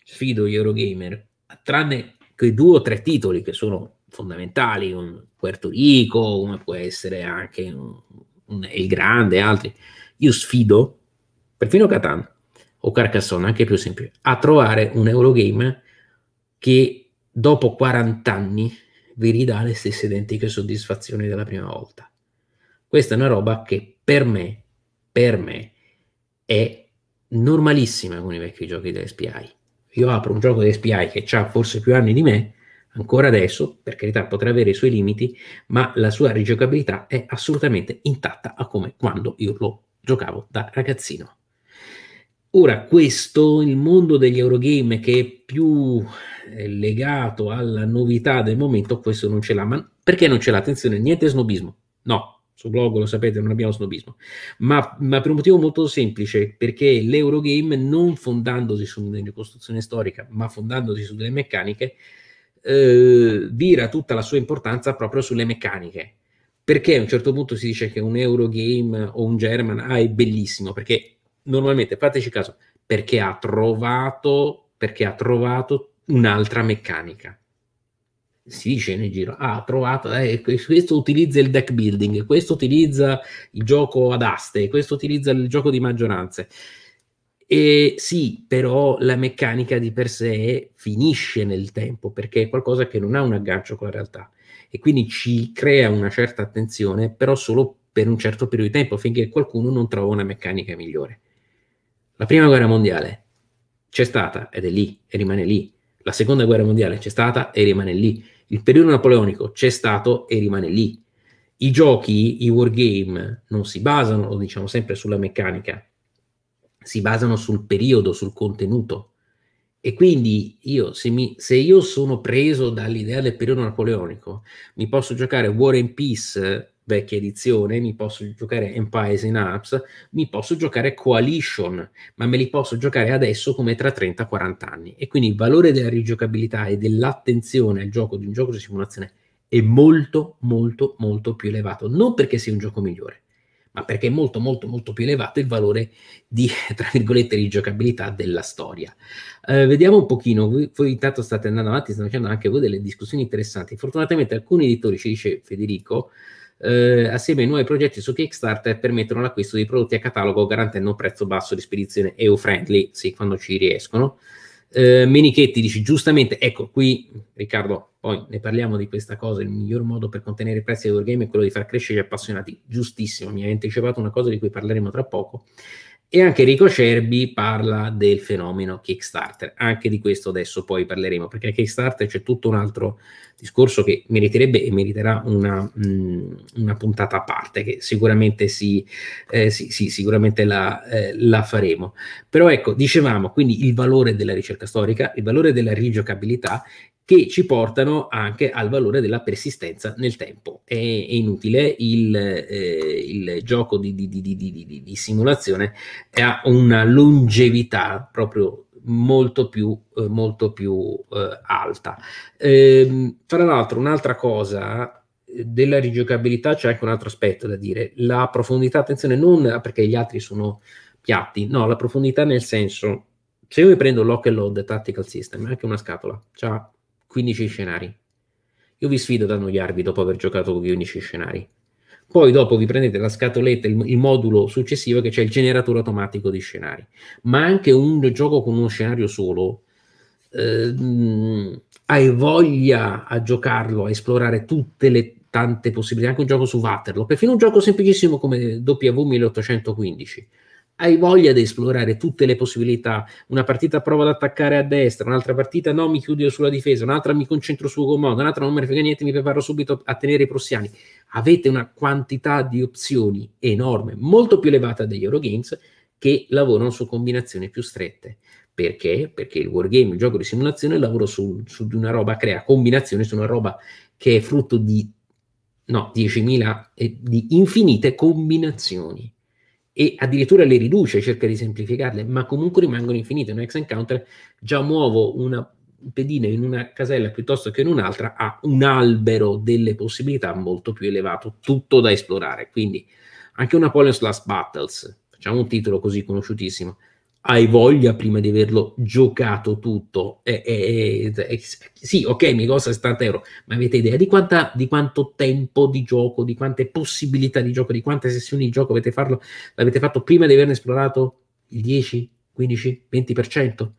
sfido gli Eurogamer, tranne quei due o tre titoli che sono fondamentali, un Puerto Rico, come può essere anche un, un, il Grande, altri. Io sfido, perfino Catan o Carcassonne, anche più semplice, a trovare un Eurogame che dopo 40 anni vi ridà le stesse identiche soddisfazioni della prima volta. Questa è una roba che per me, per me, è normalissima con i vecchi giochi da SPI. Io apro un gioco da SPI che ha forse più anni di me, ancora adesso, per carità potrà avere i suoi limiti, ma la sua rigiocabilità è assolutamente intatta a come quando io lo giocavo da ragazzino. Ora, questo, il mondo degli Eurogame che è più eh, legato alla novità del momento, questo non ce l'ha. Ma perché non ce l'ha? Attenzione, niente snobismo. No, su blog lo sapete, non abbiamo snobismo. Ma, ma per un motivo molto semplice, perché l'Eurogame, non fondandosi su una ricostruzione storica, ma fondandosi su delle meccaniche, eh, vira tutta la sua importanza proprio sulle meccaniche. Perché a un certo punto si dice che un Eurogame o un German ah, è bellissimo? Perché normalmente fateci caso, perché ha trovato, perché ha trovato un'altra meccanica. Si dice nel giro, ah, ha ah, trovato, eh, questo utilizza il deck building, questo utilizza il gioco ad aste, questo utilizza il gioco di maggioranze. E sì, però la meccanica di per sé finisce nel tempo perché è qualcosa che non ha un aggancio con la realtà e quindi ci crea una certa attenzione, però solo per un certo periodo di tempo, finché qualcuno non trova una meccanica migliore. La prima guerra mondiale c'è stata ed è lì e rimane lì. La seconda guerra mondiale c'è stata e rimane lì. Il periodo napoleonico c'è stato e rimane lì. I giochi, i wargame, non si basano, lo diciamo sempre, sulla meccanica, si basano sul periodo, sul contenuto. E quindi io, se, mi, se io sono preso dall'idea del periodo napoleonico, mi posso giocare War and Peace vecchia edizione, mi posso giocare Empires in Arms, mi posso giocare Coalition, ma me li posso giocare adesso come tra 30-40 anni. E quindi il valore della rigiocabilità e dell'attenzione al gioco di un gioco di simulazione è molto, molto, molto più elevato. Non perché sia un gioco migliore, ma perché è molto, molto, molto più elevato il valore di, tra virgolette, rigiocabilità della storia. Eh, vediamo un pochino, voi, voi, intanto state andando avanti, state facendo anche voi delle discussioni interessanti. Fortunatamente alcuni editori, ci dice Federico, eh, assieme ai nuovi progetti su Kickstarter permettono l'acquisto di prodotti a catalogo garantendo un prezzo basso di spedizione EU-friendly, sì, quando ci riescono. Eh, Menichetti dice giustamente, ecco qui Riccardo, poi ne parliamo di questa cosa, il miglior modo per contenere i prezzi di wargame è quello di far crescere gli appassionati, giustissimo, mi hai anticipato una cosa di cui parleremo tra poco. E anche Enrico Cerbi parla del fenomeno Kickstarter, anche di questo adesso poi parleremo, perché Kickstarter c'è tutto un altro discorso che meriterebbe e meriterà una, mh, mm, una puntata a parte, che sicuramente, si, eh, sì, sì, sicuramente la, eh, la, faremo. Però ecco, dicevamo quindi il valore della ricerca storica, il valore della rigiocabilità che ci portano anche al valore della persistenza nel tempo. È, è inutile, il, eh, il gioco di, di, di, di, simulazione ha una longevità proprio molto più, eh, molto più eh, alta. Ehm, tra l'altro, un'altra cosa eh, della rigiocabilità c'è anche un altro aspetto da dire, la profondità, attenzione, non perché gli altri sono piatti, no, la profondità nel senso, se io mi prendo lock and load, tactical system, è anche una scatola, ha 15 scenari. Io vi sfido ad annoiarvi dopo aver giocato con 15 scenari. Poi dopo vi prendete la scatoletta, il, il modulo successivo che c'è il generatore automatico di scenari. Ma anche un gioco con uno scenario solo, eh, hai voglia a giocarlo, a esplorare tutte le tante possibilità, anche un gioco su Waterloo, perfino un gioco semplicissimo come W1815 hai voglia di esplorare tutte le possibilità. Una partita prova ad attaccare a destra, un'altra partita no, mi chiudo sulla difesa, un'altra mi concentro su Comodo, un'altra non mi frega niente, mi preparo subito a tenere i prussiani. Avete una quantità di opzioni enorme, molto più elevata degli Eurogames, che lavorano su combinazioni più strette. Perché? Perché il wargame, il gioco di simulazione, lavora su, su una roba, crea combinazioni su una roba che è frutto di no, 10.000 e di infinite combinazioni e addirittura le riduce, cerca di semplificarle, ma comunque rimangono infinite. un ex encounter già muovo una pedina in una casella piuttosto che in un'altra, ha un albero delle possibilità molto più elevato, tutto da esplorare. Quindi anche una Napoleon's Last Battles, facciamo un titolo così conosciutissimo, hai voglia prima di averlo giocato tutto. Eh, eh, eh, sì, ok, mi costa 70 euro, ma avete idea di, quanta, di, quanto tempo di gioco, di quante possibilità di gioco, di quante sessioni di gioco avete farlo, l'avete fatto prima di averne esplorato il 10, 15, 20%?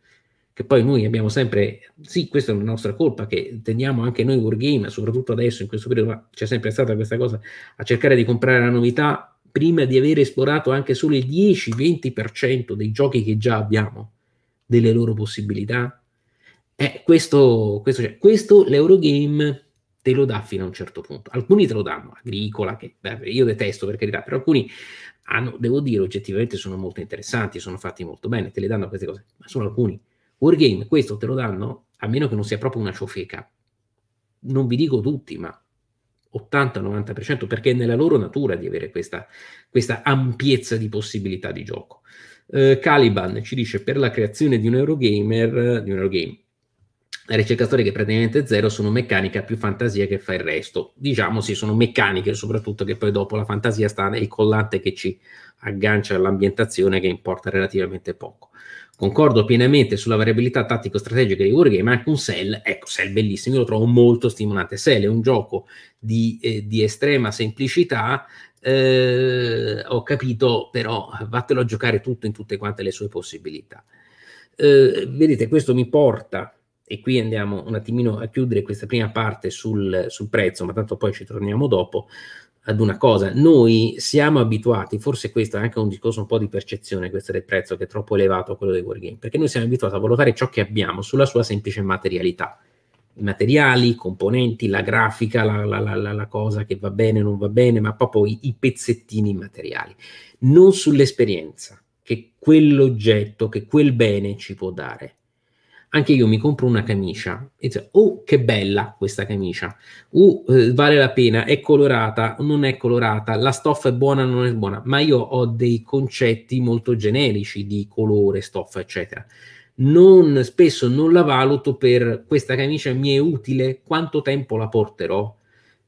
Che poi noi abbiamo sempre, sì, questa è una nostra colpa, che teniamo anche noi Wargame, soprattutto adesso in questo periodo, ma c'è sempre stata questa cosa, a cercare di comprare la novità prima di aver esplorato anche solo il 10-20% dei giochi che già abbiamo, delle loro possibilità? Eh, questo, questo, cioè, questo l'Eurogame te lo dà fino a un certo punto. Alcuni te lo danno, Agricola, che beh, io detesto per carità, però alcuni hanno, devo dire, oggettivamente sono molto interessanti, sono fatti molto bene, te le danno queste cose, ma sono alcuni. Wargame, questo te lo danno, a meno che non sia proprio una ciofeca. Non vi dico tutti, ma 80-90% perché è nella loro natura di avere questa, questa ampiezza di possibilità di gioco. Eh, Caliban ci dice per la creazione di un Eurogamer, di un Eurogame, ricercatori che praticamente zero sono meccanica più fantasia che fa il resto. Diciamo sì, sono meccaniche soprattutto che poi dopo la fantasia sta nel collante che ci aggancia all'ambientazione che importa relativamente poco. Concordo pienamente sulla variabilità tattico-strategica di Wargame, anche un Cell, ecco, Cell bellissimo, io lo trovo molto stimolante. Cell è un gioco di, eh, di estrema semplicità, eh, ho capito, però vattelo a giocare tutto in tutte quante le sue possibilità. Eh, vedete, questo mi porta, e qui andiamo un attimino a chiudere questa prima parte sul, sul prezzo, ma tanto poi ci torniamo dopo, ad una cosa, noi siamo abituati, forse questo è anche un discorso un po' di percezione, questo del prezzo che è troppo elevato quello dei wargame, perché noi siamo abituati a valutare ciò che abbiamo sulla sua semplice materialità, i materiali, i componenti, la grafica, la, la, la, la, cosa che va bene, non va bene, ma proprio i, i pezzettini materiali, non sull'esperienza che quell'oggetto, che quel bene ci può dare anche io mi compro una camicia e dico, oh che bella questa camicia, uh, vale la pena, è colorata, non è colorata, la stoffa è buona, non è buona, ma io ho dei concetti molto generici di colore, stoffa, eccetera. Non, spesso non la valuto per questa camicia mi è utile, quanto tempo la porterò,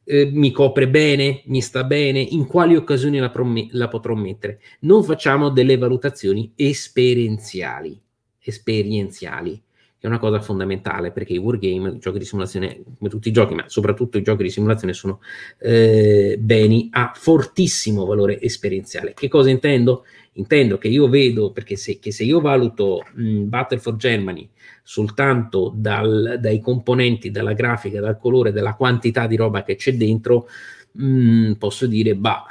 eh, mi copre bene, mi sta bene, in quali occasioni la, prom- la potrò mettere. Non facciamo delle valutazioni esperienziali. esperienziali che è una cosa fondamentale perché i wargame, i giochi di simulazione, come tutti i giochi, ma soprattutto i giochi di simulazione, sono eh, beni a fortissimo valore esperienziale. Che cosa intendo? Intendo che io vedo, perché se, se io valuto mh, Battle for Germany soltanto dal, dai componenti, dalla grafica, dal colore, dalla quantità di roba che c'è dentro, mh, posso dire, bah,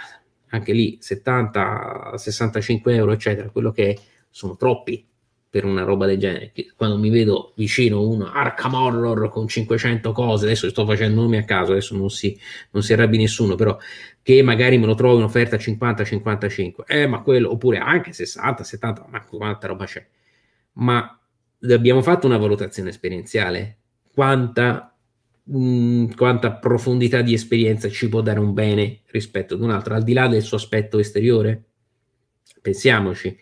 anche lì 70, 65 euro, eccetera, quello che è, sono troppi per una roba del genere. Quando mi vedo vicino un Arkham Horror con 500 cose, adesso sto facendo nomi a caso, adesso non si, non si arrabbi nessuno, però che magari me lo trovo in offerta 50-55, eh, ma quello, oppure anche 60-70, ma quanta roba c'è. Ma abbiamo fatto una valutazione esperienziale. Quanta, mh, mm, quanta profondità di esperienza ci può dare un bene rispetto ad un altro, al di là del suo aspetto esteriore? Pensiamoci,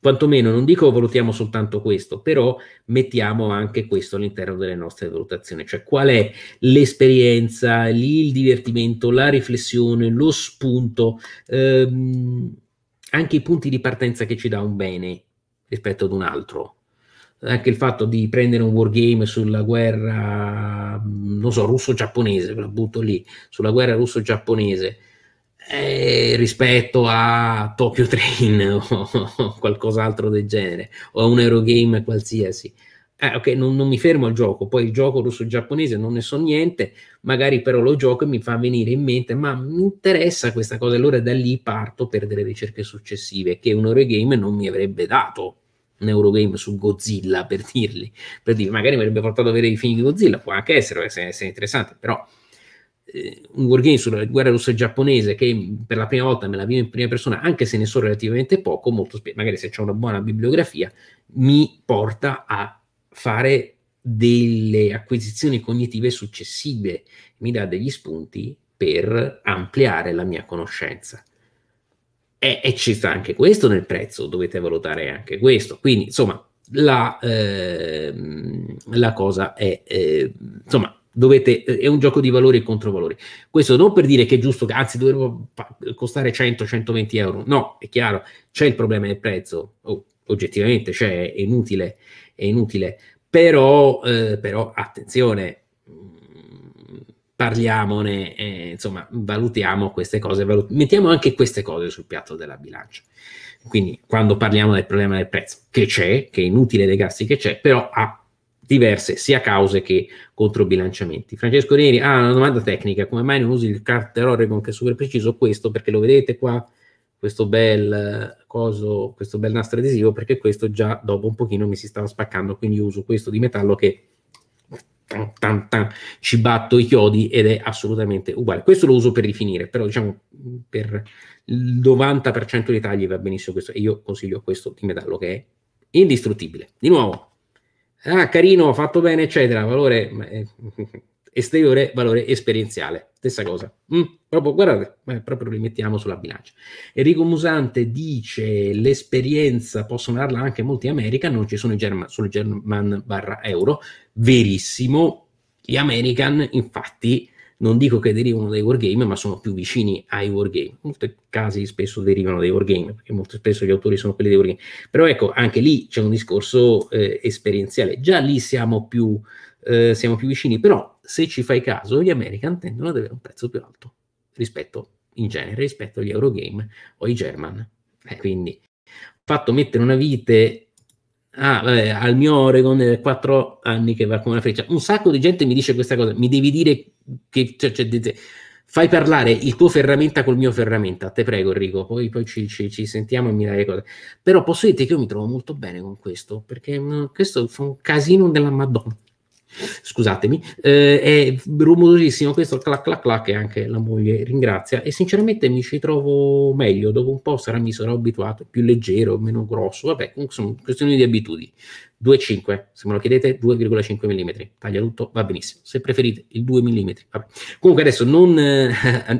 quantomeno non dico valutiamo soltanto questo, però mettiamo anche questo all'interno delle nostre valutazioni, cioè qual è l'esperienza, lì il divertimento, la riflessione, lo spunto, ehm, anche i punti di partenza che ci dà un bene rispetto ad un altro. Anche il fatto di prendere un wargame sulla guerra, non so, russo-giapponese, ve la butto lì, sulla guerra russo-giapponese, eh, rispetto a Tokyo Train o, o qualcos'altro del genere, o a un Eurogame qualsiasi. Eh, ok, non, non, mi fermo al gioco, poi il gioco russo-giapponese non ne so niente, magari però lo gioco e mi fa venire in mente, ma mi interessa questa cosa, allora da lì parto per delle ricerche successive che un Eurogame non mi avrebbe dato, un Eurogame su Godzilla per dirli, per dire, magari mi avrebbe portato a avere i film di Godzilla, può anche essere, se, se interessante, però eh, un wargame sulla guerra russa giapponese che per la prima volta me la vivo in prima persona, anche se ne so relativamente poco, molto spe- magari se c'è una buona bibliografia, mi porta a fare delle acquisizioni cognitive successive, mi dà degli spunti per ampliare la mia conoscenza. E, e ci sta anche questo nel prezzo, dovete valutare anche questo. Quindi, insomma, la, eh, la cosa è, eh, insomma, Dovete, è un gioco di valori e controvalori. Questo non per dire che è giusto, anzi dovrebbe costare 100-120 euro. No, è chiaro, c'è il problema del prezzo, oh, oggettivamente, cioè è inutile, è inutile. Però, eh, però attenzione, mm, parliamone, eh, insomma, valutiamo queste cose, valut- mettiamo anche queste cose sul piatto della bilancia. Quindi, quando parliamo del problema del prezzo, che c'è, che è inutile negarsi che c'è, però ha diverse sia cause che controbilanciamenti. Francesco Neri ha ah, una domanda tecnica, come mai non usi il carter Oregon che è super preciso questo? Perché lo vedete qua, questo bel eh, coso, questo bel nastro adesivo, perché questo già dopo un pochino mi si stava spaccando, quindi uso questo di metallo che tan, tan, tan, ci batto i chiodi ed è assolutamente uguale. Questo lo uso per rifinire, però diciamo per il 90% dei tagli va benissimo questo e io consiglio questo di metallo che è indistruttibile. Di nuovo, ah carino, fatto bene, eccetera, valore eh, esteriore, valore esperienziale, stessa cosa. Mm, proprio, guardate, eh, proprio li mettiamo sulla bilancia. Enrico Musante dice l'esperienza, possono darla anche molti American, non ci sono i German, solo German barra euro, verissimo, gli American infatti non dico che derivano dai wargame, ma sono più vicini ai wargame. In molti casi spesso derivano dai wargame, perché molto spesso gli autori sono quelli dei wargame. Però ecco, anche lì c'è un discorso eh, esperienziale. Già lì siamo più, eh, siamo più vicini, però se ci fai caso, gli American tendono ad avere un prezzo più alto rispetto, in genere, rispetto agli Eurogame o ai German. Eh, quindi, fatto mettere una vite ah, vabbè, al mio Oregon è 4 anni che va come una freccia. Un sacco di gente mi dice questa cosa, mi devi dire che cioè, cioè, fai parlare il tuo ferramenta col mio ferramenta, te prego Enrico, poi, poi ci, ci, ci, sentiamo e mi dai le cose. Però posso dirti che io mi trovo molto bene con questo, perché mh, mm, questo fa un casino della Madonna scusatemi, eh, è rumorosissimo questo clac clac clac e anche la moglie ringrazia e sinceramente mi ci trovo meglio, dopo un po' sarà, mi sarò abituato, più leggero, meno grosso, vabbè, comunque sono questioni di abitudini. 2,5, se me lo chiedete 2,5 mm, taglia tutto, va benissimo, se preferite il 2 mm, vabbè. Comunque adesso non eh,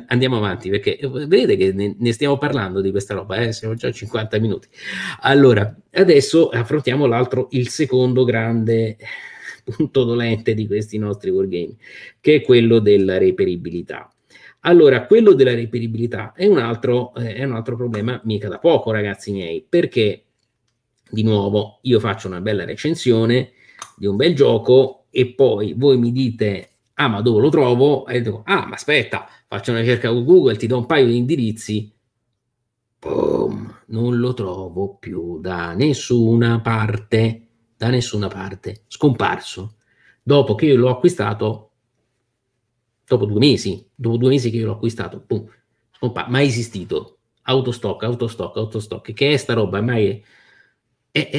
andiamo avanti perché eh, vedete che ne, ne stiamo parlando di questa roba, eh? siamo già a 50 minuti. Allora, adesso affrontiamo l'altro, il secondo grande punto dolente di questi nostri wargame, che è quello della reperibilità. Allora, quello della reperibilità è un altro, eh, è un altro problema mica da poco, ragazzi miei, perché di nuovo io faccio una bella recensione di un bel gioco e poi voi mi dite ah ma dove lo trovo? E dico ah ma aspetta, faccio una ricerca con Google, ti do un paio di indirizzi, boom, non lo trovo più da nessuna parte da nessuna parte, scomparso, dopo che io l'ho acquistato, dopo due mesi, dopo due mesi che io l'ho acquistato, boom, scomparso, mai esistito, autostock, autostock, autostock, che è sta roba, ma è, è,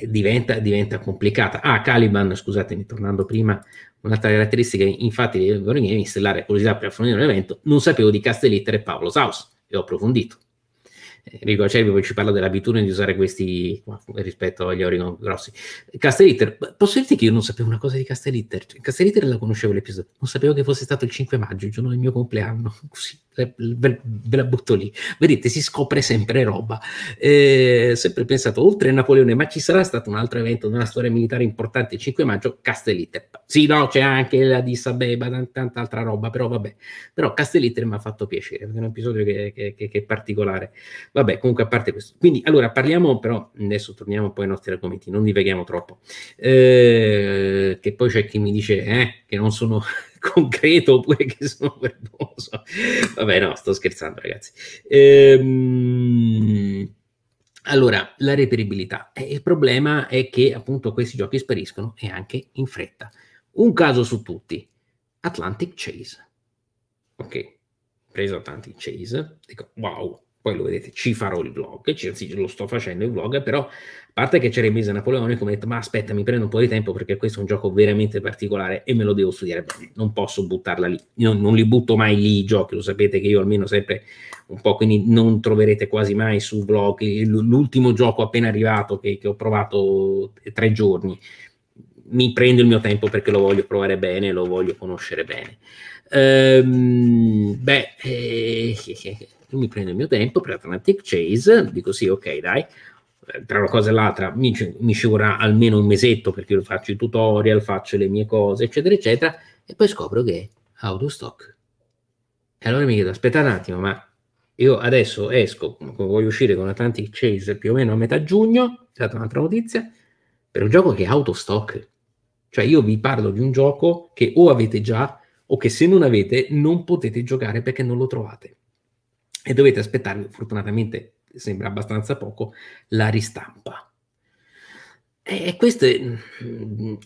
è, diventa, diventa, complicata. Ah, Caliban, scusatemi, tornando prima, un'altra caratteristica, infatti, vorrei stellare curiosità per fornire un evento, non sapevo di Castellitter e Paolo's House, e ho approfondito. Enrico Acerbi poi ci parla dell'abitudine di usare questi rispetto agli Oregon grossi. Castellitter, posso dirti che io non sapevo una cosa di Castellitter? Cioè, Castellitter la conoscevo l'episodio, non sapevo che fosse stato il 5 maggio, il giorno del mio compleanno, così ve la butto lì. Vedete, si scopre sempre roba. Eh, sempre pensato, oltre a Napoleone, ma ci sarà stato un altro evento nella storia militare importante il 5 maggio, Castellitter. Sì, no, c'è anche la di Sabeba, tanta altra roba, però vabbè. Però Castellitter mi ha fatto piacere, è un episodio che, che, che, che, è particolare. Vabbè, comunque a parte questo. Quindi, allora, parliamo però, adesso torniamo poi ai nostri argomenti, non divaghiamo troppo. Eh, che poi c'è chi mi dice eh, che non sono concreto oppure che sono verboso. Vabbè, no, sto scherzando, ragazzi. Ehm, allora, la reperibilità. Eh, il problema è che appunto questi giochi spariscono e anche in fretta. Un caso su tutti, Atlantic Chase. Ok, preso Atlantic Chase, dico wow, poi lo vedete, ci farò il vlog, ci, anzi lo sto facendo il vlog, però a parte che c'era in mese napoleonico, mi ho detto ma aspetta mi prendo un po' di tempo perché questo è un gioco veramente particolare e me lo devo studiare bene, non posso buttarla lì, Io non li butto mai lì i giochi, lo sapete che io almeno sempre un po', quindi non troverete quasi mai su vlog, l'ultimo gioco appena arrivato che, che ho provato eh, tre giorni, mi prendo il mio tempo perché lo voglio provare bene, lo voglio conoscere bene. Ehm, beh, eh, eh, eh io mi prendo il mio tempo per Atlantic Chase, dico sì, ok, dai. Eh, tra una cosa e l'altra mi, mi ci vorrà almeno un mesetto perché io faccio i tutorial, faccio le mie cose, eccetera, eccetera, e poi scopro che è autostock. E allora mi chiedo, aspetta un attimo, ma io adesso esco, voglio uscire con Atlantic Chase più o meno a metà giugno, è stata un'altra notizia, per un gioco che è autostock. Cioè io vi parlo di un gioco che o avete già o che se non avete non potete giocare perché non lo trovate e dovete aspettarvi, fortunatamente sembra abbastanza poco, la ristampa. E questo è,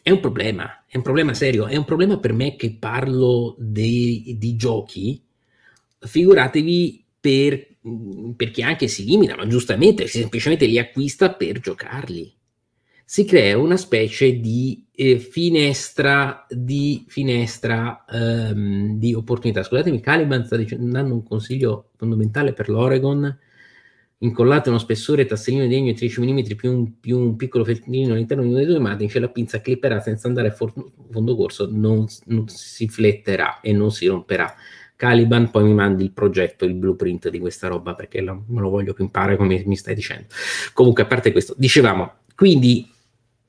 è, un problema, è un problema serio, è un problema per me che parlo dei, di giochi, figuratevi per, per, chi anche si limita, ma giustamente, semplicemente li acquista per giocarli. Si crea una specie di eh, finestra di finestra ehm, di opportunità. Scusatemi, Caliban sta dando un consiglio fondamentale per l'Oregon. Incollate uno spessore tassellino di legno di 13 mm più un, più un piccolo feltrino all'interno di uno dei due matrici, la pinza clipperà senza andare a for- fondo corso, non, non si fletterà e non si romperà. Caliban, poi mi mandi il progetto, il blueprint di questa roba perché lo, me lo voglio più imparare come mi stai dicendo. Comunque, a parte questo, dicevamo, quindi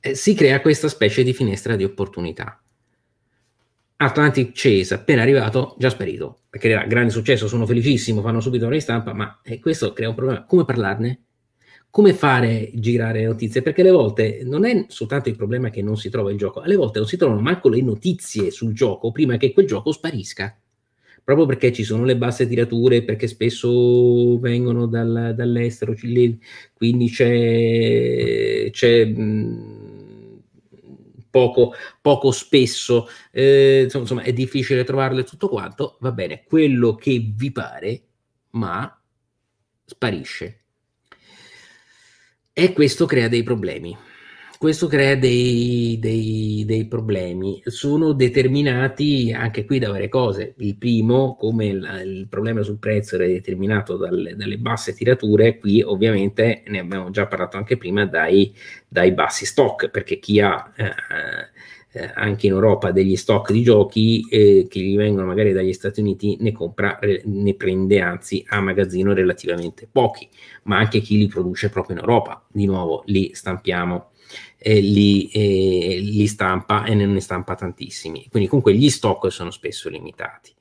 eh, si crea questa specie di finestra di opportunità. Atlantic Chase, appena arrivato, già sparito, perché era grande successo, sono felicissimo, fanno subito una ristampa, ma eh, questo crea un problema. Come parlarne? Come fare girare le notizie? Perché alle volte non è soltanto il problema che non si trova il gioco, alle volte non si trovano manco le notizie sul gioco prima che quel gioco sparisca proprio perché ci sono le basse tirature, perché spesso vengono dal, dall'estero, quindi c'è, c'è mh, poco, poco spesso, eh, insomma è difficile trovarle tutto quanto, va bene, quello che vi pare, ma sparisce. E questo crea dei problemi questo crea dei, dei, dei, problemi. Sono determinati anche qui da varie cose. Il primo, come il, il problema sul prezzo era determinato dalle, dalle, basse tirature, qui ovviamente ne abbiamo già parlato anche prima dai, dai bassi stock, perché chi ha eh, eh anche in Europa degli stock di giochi eh, che gli vengono magari dagli Stati Uniti ne compra, ne prende anzi a magazzino relativamente pochi, ma anche chi li produce proprio in Europa. Di nuovo, li stampiamo eh, li, eh, li, stampa e ne stampa tantissimi. Quindi comunque gli stock sono spesso limitati.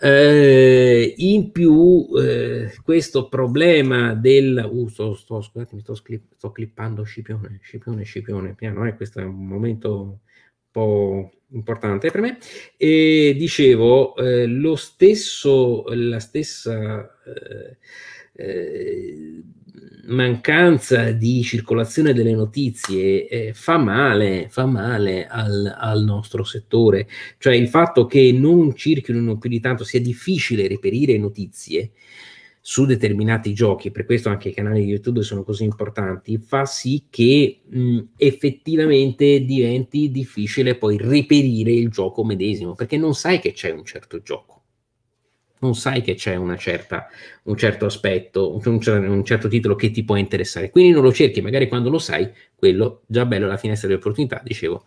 Eh, in più eh, questo problema del... Uh, sto, sto, scusatemi, sto, clip, sto clippando Scipione, Scipione, Scipione, piano, eh, questo è un momento un po' importante per me. E dicevo, eh, lo stesso, la stessa... Eh, eh mancanza di circolazione delle notizie eh, fa male, fa male al, al, nostro settore, cioè il fatto che non circolino più di tanto, sia difficile reperire notizie su determinati giochi, per questo anche i canali di YouTube sono così importanti, fa sì che mh, effettivamente diventi difficile poi reperire il gioco medesimo, perché non sai che c'è un certo gioco non sai che c'è certa, un certo aspetto, un, un, certo titolo che ti può interessare. Quindi non lo cerchi, magari quando lo sai, quello già bello, la finestra di opportunità, dicevo,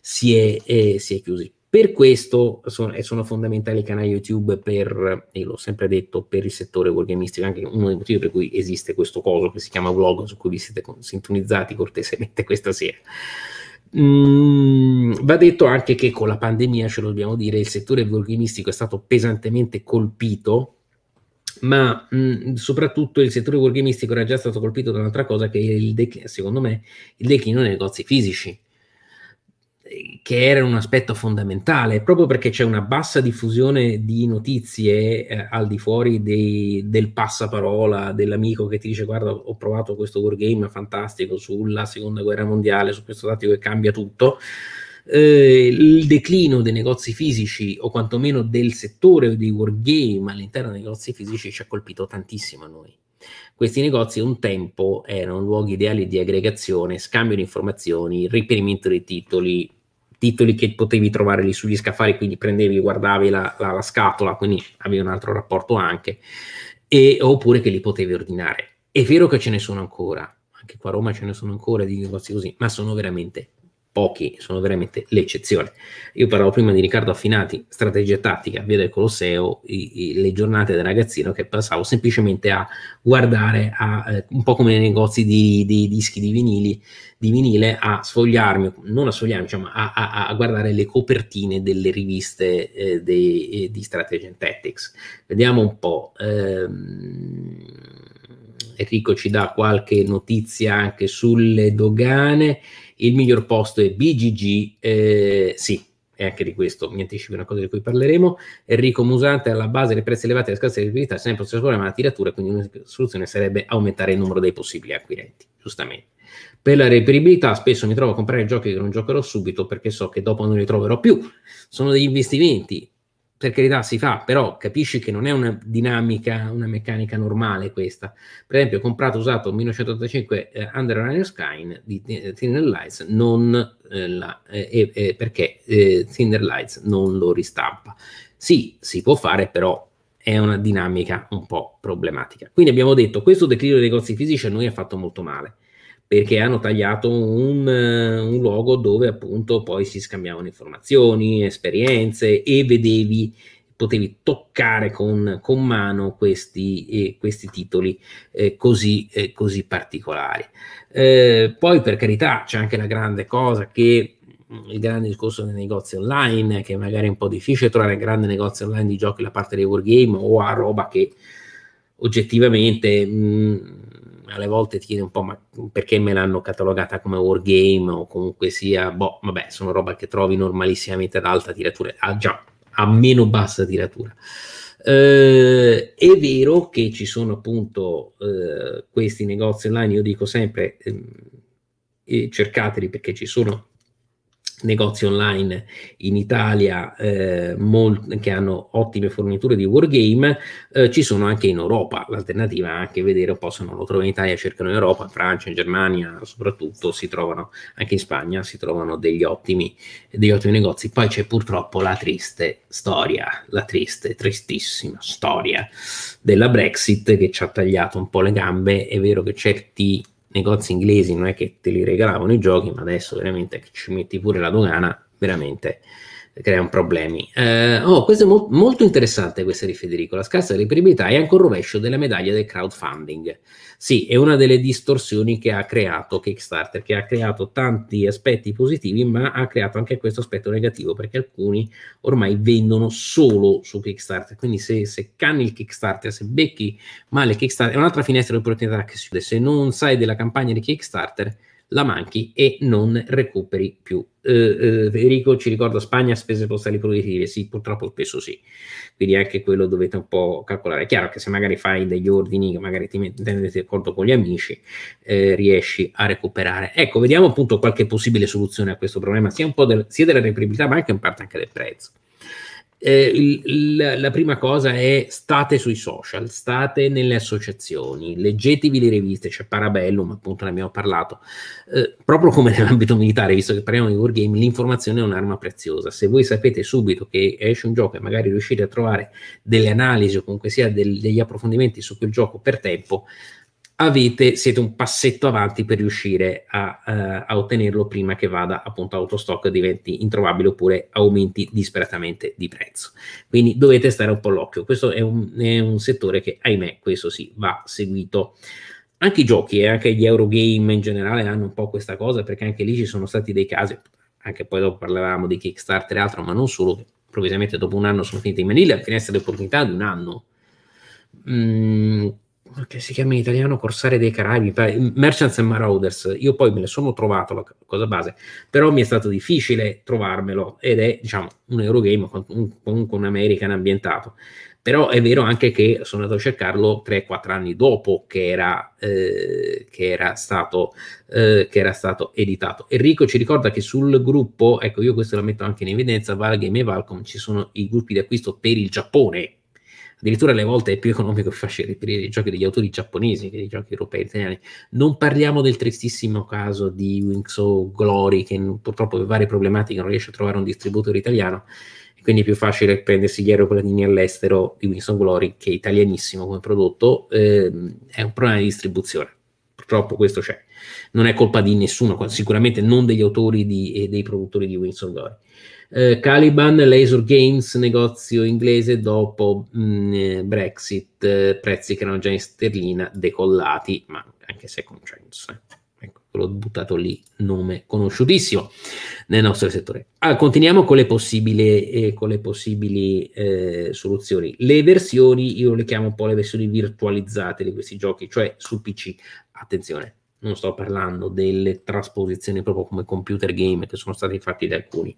si è, eh, si è chiusi. Per questo sono, sono, fondamentali i canali YouTube per, e l'ho sempre detto, per il settore wargamistico, anche uno dei motivi per cui esiste questo coso che si chiama vlog, su cui vi siete sintonizzati cortesemente questa sera. Mm, va detto anche che con la pandemia, ce lo dobbiamo dire, il settore borghimistico è stato pesantemente colpito, ma mh, mm, soprattutto il settore borghimistico era già stato colpito da un'altra cosa che è, il dec- secondo me, il declino dei negozi fisici che era un aspetto fondamentale, proprio perché c'è una bassa diffusione di notizie eh, al di fuori dei, del passaparola, dell'amico che ti dice guarda ho provato questo wargame fantastico sulla seconda guerra mondiale, su questo tattico che cambia tutto, eh, il declino dei negozi fisici o quantomeno del settore dei wargame all'interno dei negozi fisici ci ha colpito tantissimo a noi. Questi negozi un tempo erano luoghi ideali di aggregazione, scambio di informazioni, riperimento dei titoli, titoli che potevi trovare lì sugli scaffali, quindi prendevi, guardavi la, la, la scatola, quindi avevi un altro rapporto anche, e, oppure che li potevi ordinare. È vero che ce ne sono ancora, anche qua a Roma ce ne sono ancora di negozi così, ma sono veramente pochi sono veramente l'eccezione. Io parlavo prima di Riccardo Affinati, strategia tattica, via del Colosseo, i, i, le giornate da ragazzino che passavo semplicemente a guardare, a, eh, un po' come nei negozi di, di dischi di, vinili, di vinile, a sfogliarmi, non a sfogliarmi, diciamo, a, a, a guardare le copertine delle riviste eh, dei, eh, di Strategy and Tactics. Vediamo un po'. Ehm, Enrico ci dà qualche notizia anche sulle dogane il miglior posto è BGG, eh, sì, è anche di questo mi anticipo una cosa di cui parleremo. Enrico Musante alla base dei prezzi elevati e la scarsa liquidità sempre si ma la tiratura, quindi una soluzione sarebbe aumentare il numero dei possibili acquirenti, giustamente. Per la reperibilità spesso mi trovo a comprare giochi che non giocherò subito perché so che dopo non li troverò più. Sono degli investimenti, per carità si fa, però capisci che non è una dinamica, una meccanica normale questa. Per esempio, ho comprato usato 1985 eh, Under Sky di eh, Thinner Lights, non, eh, la, eh, eh perché eh, Thinner Lights non lo ristampa. Sì, si può fare, però è una dinamica un po' problematica. Quindi abbiamo detto, questo declino dei negozi fisici a noi ha fatto molto male perché hanno tagliato un, eh, un luogo dove appunto poi si scambiavano informazioni, esperienze e vedevi potevi toccare con, con mano questi, eh, questi titoli eh, così, eh, così, particolari. Eh, poi, per carità, c'è anche la grande cosa che mm, il grande discorso dei negozi online, che magari è un po' difficile trovare un grande negozio online di giochi da parte dei wargame o a roba che oggettivamente mh, mm, alle volte ti chiedi un po' ma perché me l'hanno catalogata come wargame o comunque sia, boh, vabbè, sono roba che trovi normalissimamente ad alta tiratura, ah, già, a meno bassa tiratura. Eh, è vero che ci sono appunto eh, questi negozi online, io dico sempre eh, cercateli perché ci sono negozi online in Italia eh, molt- che hanno ottime forniture di wargame, eh, ci sono anche in Europa. L'alternativa è anche vedere un po' se non lo trovano in Italia, cercano in Europa, in Francia, in Germania soprattutto, si trovano anche in Spagna, si trovano degli ottimi, degli ottimi negozi. Poi c'è purtroppo la triste storia, la triste, tristissima storia della Brexit che ci ha tagliato un po' le gambe. È vero che certi negozi inglesi non è che te li regalavano i giochi, ma adesso veramente che ci metti pure la dogana, veramente creano problemi. Eh, oh, questo è mo- molto interessante questa di Federico, la scarsa reperibilità è anche un rovescio della medaglia del crowdfunding. Sì, è una delle distorsioni che ha creato Kickstarter, che ha creato tanti aspetti positivi, ma ha creato anche questo aspetto negativo, perché alcuni ormai vendono solo su Kickstarter. Quindi se, se canni il Kickstarter, se becchi male il Kickstarter, è un'altra finestra di opportunità che si chiude. Se non sai della campagna di Kickstarter, la manchi e non recuperi più. Eh, eh, Federico ci ricorda Spagna spese postali produttive, sì, purtroppo spesso sì, quindi anche quello dovete un po' calcolare. È chiaro che se magari fai degli ordini, magari ti mettete d'accordo con gli amici, eh, riesci a recuperare. Ecco, vediamo appunto qualche possibile soluzione a questo problema, sia, del, sia della reperibilità ma anche in parte anche del prezzo. Eh, la, prima cosa è state sui social, state nelle associazioni, leggetevi le riviste, c'è Parabellum, appunto ne abbiamo parlato, eh, proprio come nell'ambito militare, visto che parliamo di wargame, l'informazione è un'arma preziosa. Se voi sapete subito che esce un gioco e magari riuscite a trovare delle analisi o comunque sia del, degli approfondimenti su quel gioco per tempo, avete, siete un passetto avanti per riuscire a, uh, a ottenerlo prima che vada appunto autostock e diventi introvabile oppure aumenti disperatamente di prezzo. Quindi dovete stare un po' all'occhio. Questo è un, è un settore che, ahimè, questo sì, va seguito anche i giochi e eh, anche gli Eurogame in generale hanno un po' questa cosa perché anche lì ci sono stati dei casi, anche poi dopo parlavamo di Kickstarter e altro, ma non solo, che improvvisamente dopo un anno sono finiti in manila, finestra di opportunità di un anno. Mm, che si chiama in italiano Corsare dei Caraibi, Merchants and Marauders. Io poi me ne sono trovato la cosa base, però mi è stato difficile trovarmelo ed è diciamo un Eurogame, comunque un American ambientato. Però è vero anche che sono andato a cercarlo 3-4 anni dopo che era, eh, che, era stato, eh, che era stato editato. Enrico ci ricorda che sul gruppo, ecco io questo lo metto anche in evidenza, Valgame e Valcom ci sono i gruppi di acquisto per il Giappone, addirittura alle volte è più economico farci riprendere i giochi degli autori giapponesi che dei giochi europei e italiani. Non parliamo del tristissimo caso di Wings of Glory, che purtroppo per varie problematiche non riesce a trovare un distributore italiano, quindi è più facile prendersi gli aeroplanini all'estero di Wings of Glory, che è italianissimo come prodotto, ehm, è un problema di distribuzione. Purtroppo questo c'è. Non è colpa di nessuno, sicuramente non degli autori e dei produttori di Wings of Glory eh, Caliban, Laser Games, negozio inglese dopo mh, mm, eh, Brexit, eh, prezzi che erano già in sterlina decollati, ma anche se con eh, censo. Ecco, l'ho buttato lì, nome conosciutissimo nel nostro settore. Ah, continuiamo con le possibili, eh, con le possibili soluzioni. Le versioni, io le chiamo un po' le versioni virtualizzate di questi giochi, cioè su PC. Attenzione, non sto parlando delle trasposizioni proprio come computer game che sono stati fatti da alcuni,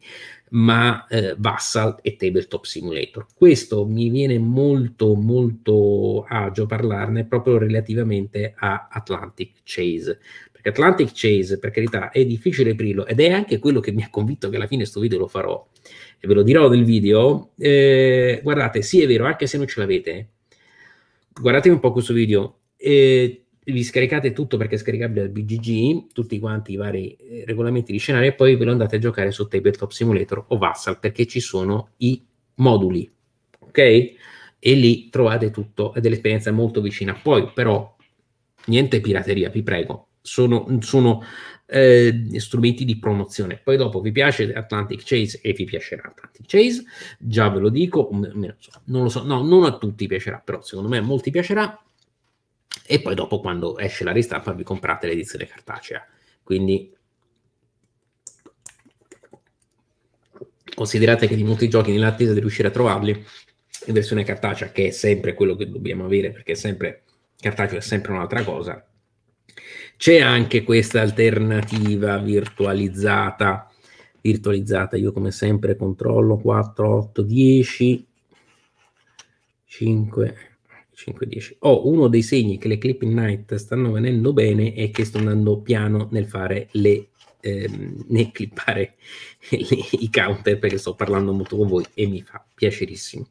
ma eh, Vassal e Tabletop Simulator. Questo mi viene molto molto agio parlarne proprio relativamente a Atlantic Chase, perché Atlantic Chase, per carità, è difficile aprirlo ed è anche quello che mi ha convinto che alla fine questo video lo farò e ve lo dirò nel video. Eh, guardate, sì è vero, anche se non ce l'avete, guardatevi un po' questo video. Eh, vi scaricate tutto perché è scaricabile al BGG, tutti quanti i vari eh, regolamenti di scenario e poi ve lo andate a giocare su Tabletop Simulator o Vassal perché ci sono i moduli, ok? E lì trovate tutto, è dell'esperienza molto vicina. Poi però niente pirateria, vi prego, sono, sono eh, strumenti di promozione. Poi dopo vi piace Atlantic Chase e vi piacerà Atlantic Chase, già ve lo dico, non lo so, no, non a tutti piacerà, però secondo me a molti piacerà e poi dopo quando esce la ristampa vi comprate l'edizione cartacea. Quindi considerate che di molti giochi nell'attesa di riuscire a trovarli in versione cartacea, che è sempre quello che dobbiamo avere, perché sempre cartaceo è sempre un'altra cosa, c'è anche questa alternativa virtualizzata. Virtualizzata, io come sempre controllo 4, 8, 10, 5, 5-10. Oh, uno dei segni che le Clipping Night stanno venendo bene è che sto andando piano nel fare le ehm, nel clippare le, i counter perché sto parlando molto con voi e mi fa piacerissimo.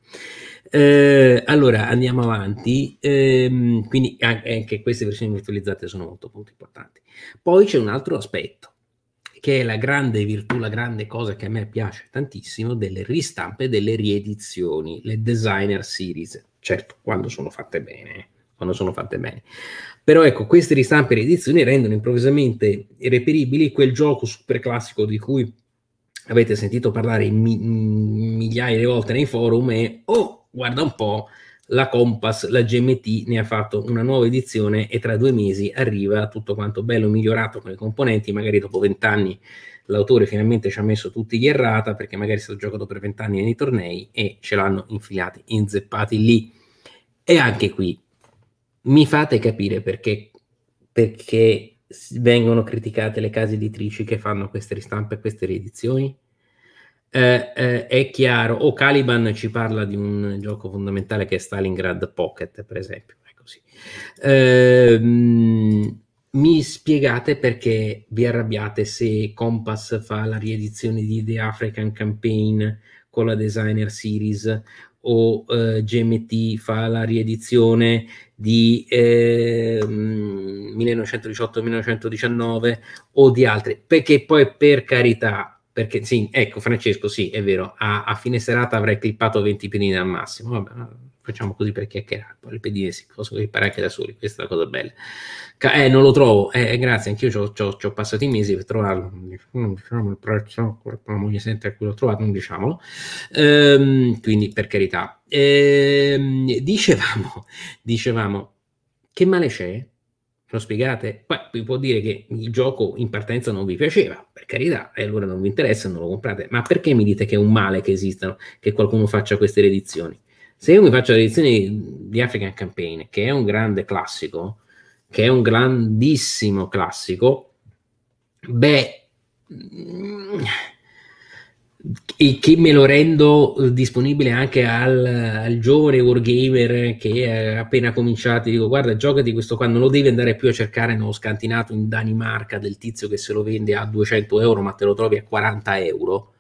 Eh, allora andiamo avanti. Eh, quindi anche queste versioni virtualizzate sono molto, molto importanti. Poi c'è un altro aspetto che è la grande virtù, la grande cosa che a me piace tantissimo delle ristampe, delle riedizioni, le designer series certo, quando sono fatte bene, eh, quando sono fatte bene. Però ecco, queste ristampe e riedizioni rendono improvvisamente irreperibili quel gioco super classico di cui avete sentito parlare mi- migliaia di volte nei forum e oh, guarda un po', la Compass, la GMT ne ha fatto una nuova edizione e tra due mesi arriva tutto quanto bello migliorato con i componenti, magari dopo vent'anni l'autore finalmente ci ha messo tutti gli errata perché magari si è giocato per vent'anni nei tornei e ce l'hanno infilati, inzeppati lì. E anche qui mi fate capire perché, perché vengono criticate le case editrici che fanno queste ristampe, queste riedizioni? Eh, eh, è chiaro, o Caliban ci parla di un gioco fondamentale che è Stalingrad Pocket, per esempio. È così. Eh, mh, mi spiegate perché vi arrabbiate se Compass fa la riedizione di The African Campaign con la Designer Series o eh, GMT fa la riedizione di eh, 1918-1919 o di altri, perché poi per carità, perché sì, ecco Francesco, sì, è vero, a, a fine serata avrei clippato 20 pinini al massimo, vabbè, facciamo così per chiacchierare, poi le pedine si possono imparare anche da soli, questa è la cosa bella. eh, non lo trovo, eh, grazie, anch'io ci ho passato i mesi per trovarlo, non diciamo il prezzo, la moglie sente a cui l'ho trovato, non diciamolo, ehm, quindi per carità. Ehm, dicevamo, dicevamo, che male c'è? Lo spiegate? Poi vi può dire che il gioco in partenza non vi piaceva, per carità, e allora non vi interessa, non lo comprate, ma perché mi dite che è un male che esistano, che qualcuno faccia queste redizioni? se io mi faccio la l'edizione di African Campaign, che è un grande classico, che è un grandissimo classico, beh, e mm, che me lo rendo disponibile anche al, al giovane wargamer che è appena cominciato, dico guarda giocati questo qua, non lo devi andare più a cercare nello scantinato in Danimarca del tizio che se lo vende a 200 euro ma te lo trovi a 40 euro,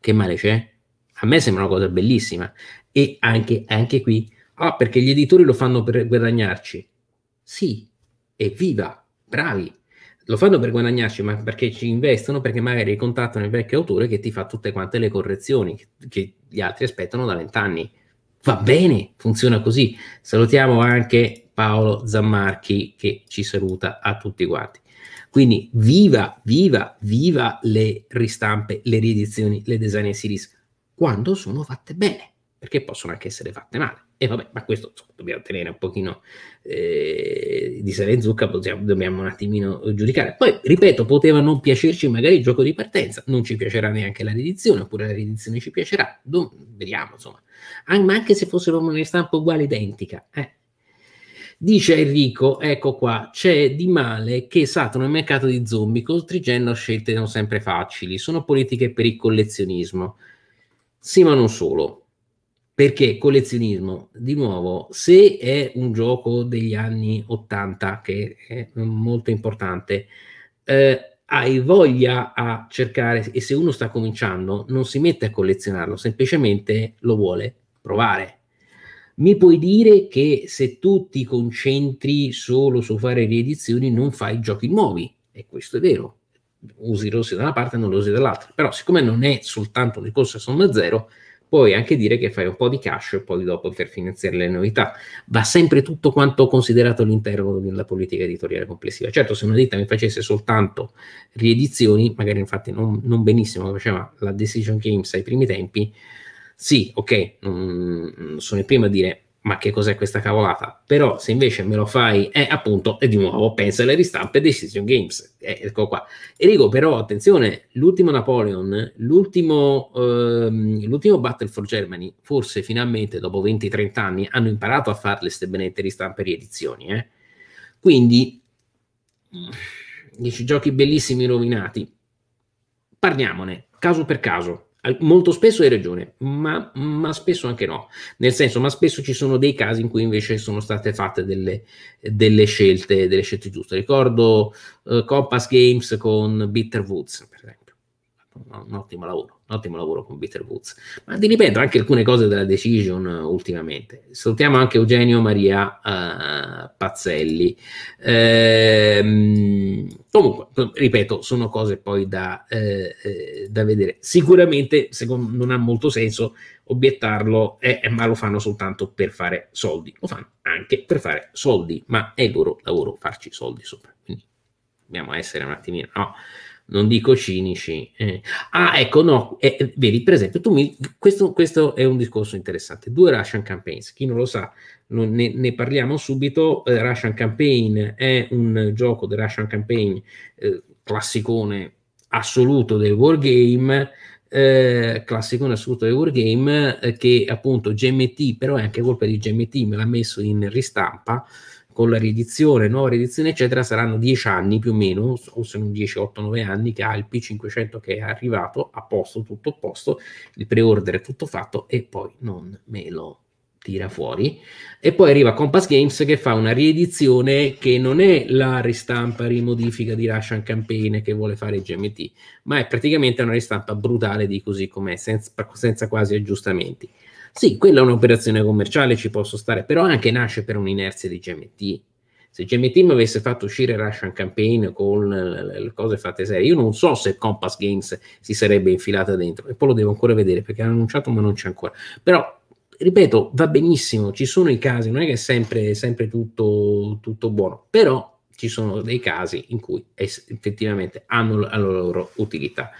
che male c'è? A me sembra una cosa bellissima e anche, anche qui, ah, perché gli editori lo fanno per guadagnarci. Sì, evviva, bravi. Lo fanno per guadagnarci, ma perché ci investono, perché magari contattano il vecchio autore che ti fa tutte quante le correzioni che, che gli altri aspettano da vent'anni. Va bene, funziona così. Salutiamo anche Paolo Zammarchi che ci saluta a tutti quanti. Quindi viva, viva, viva le ristampe, le riedizioni, le design series, quando sono fatte bene perché possono anche essere fatte male. E vabbè, ma questo insomma, dobbiamo tenere un pochino eh, di sale in zucca, possiamo, dobbiamo un attimino giudicare. Poi, ripeto, poteva non piacerci magari il gioco di partenza, non ci piacerà neanche la riedizione, oppure la riedizione ci piacerà, Do- vediamo insomma. An- ma anche se fosse una stampa uguale, identica, eh. Dice Enrico, ecco qua, c'è di male che saturano il mercato di zombie costringendo scelte non sempre facili, sono politiche per il collezionismo. Sì, ma non solo perché collezionismo, di nuovo, se è un gioco degli anni 80, che è molto importante, eh, hai voglia a cercare e se uno sta cominciando non si mette a collezionarlo, semplicemente lo vuole provare. Mi puoi dire che se tu ti concentri solo su fare riedizioni non fai giochi nuovi, e questo è vero. Usi rossi da una parte e non lo usi dall'altra, però siccome non è soltanto un discorso a somma zero, puoi anche dire che fai un po' di cash e poi dopo per finanziare le novità. Va sempre tutto quanto considerato all'interno della politica editoriale complessiva. Certo, se una ditta mi facesse soltanto riedizioni, magari infatti non, non benissimo come faceva la Decision Games ai primi tempi, sì, ok, non, sono il primo a dire ma che cos'è questa cavolata? Però se invece me lo fai, eh, appunto, e di nuovo pensa alle ristampe Decision Games. Eh, ecco qua. E dico però, attenzione, l'ultimo Napoleon, l'ultimo, ehm, l'ultimo Battle for Germany, forse finalmente dopo 20-30 anni hanno imparato a fare le ste benette ristampe e riedizioni. Eh? Quindi, dici, giochi bellissimi rovinati. Parliamone, caso per caso molto spesso hai ragione, ma, ma, spesso anche no. Nel senso, ma spesso ci sono dei casi in cui invece sono state fatte delle, delle scelte, delle scelte giuste. Ricordo eh, Compass Games con Bitter Woods, per esempio un ottimo lavoro, un ottimo lavoro con Peter Woods. Ma ti ripeto anche alcune cose della Decision eh, ultimamente. Salutiamo anche Eugenio Maria uh, Pazzelli. Ehm, comunque, ripeto, sono cose poi da, eh, eh, da vedere. Sicuramente secondo, non ha molto senso obiettarlo, eh, eh, ma lo fanno soltanto per fare soldi. Lo fanno anche per fare soldi, ma è il loro lavoro farci soldi sopra. Quindi dobbiamo essere un attimino, no? non dico cinici. Eh. Ah, ecco, no, eh, vedi, per esempio, tu mi, questo, questo, è un discorso interessante. Due Russian Campaigns, chi non lo sa, non, ne, ne, parliamo subito. Eh, Russian Campaign è un gioco del Russian Campaign eh, classicone assoluto del wargame, eh, classicone assoluto del wargame, eh, che appunto GMT, però è anche colpa di GMT, me l'ha messo in ristampa, con la riedizione, nuova riedizione, eccetera, saranno 10 anni più o meno, o se non 10, 8, 9 anni che ha il P500 che è arrivato a posto, tutto a posto, il pre-order è tutto fatto e poi non me lo tira fuori. E poi arriva Compass Games che fa una riedizione che non è la ristampa, rimodifica di Russian Campaign che vuole fare GMT, ma è praticamente una ristampa brutale di così com'è, senza, senza quasi aggiustamenti. Sì, quella è un'operazione commerciale, ci posso stare, però anche nasce per un'inerzia di GMT. Se GMT mi avesse fatto uscire Russian Campaign con le cose fatte serie, io non so se Compass Games si sarebbe infilata dentro, e poi lo devo ancora vedere perché hanno annunciato ma non c'è ancora. Però ripeto, va benissimo, ci sono i casi, non è che è sempre, sempre tutto, tutto, buono, però ci sono dei casi in cui effettivamente hanno la loro utilità.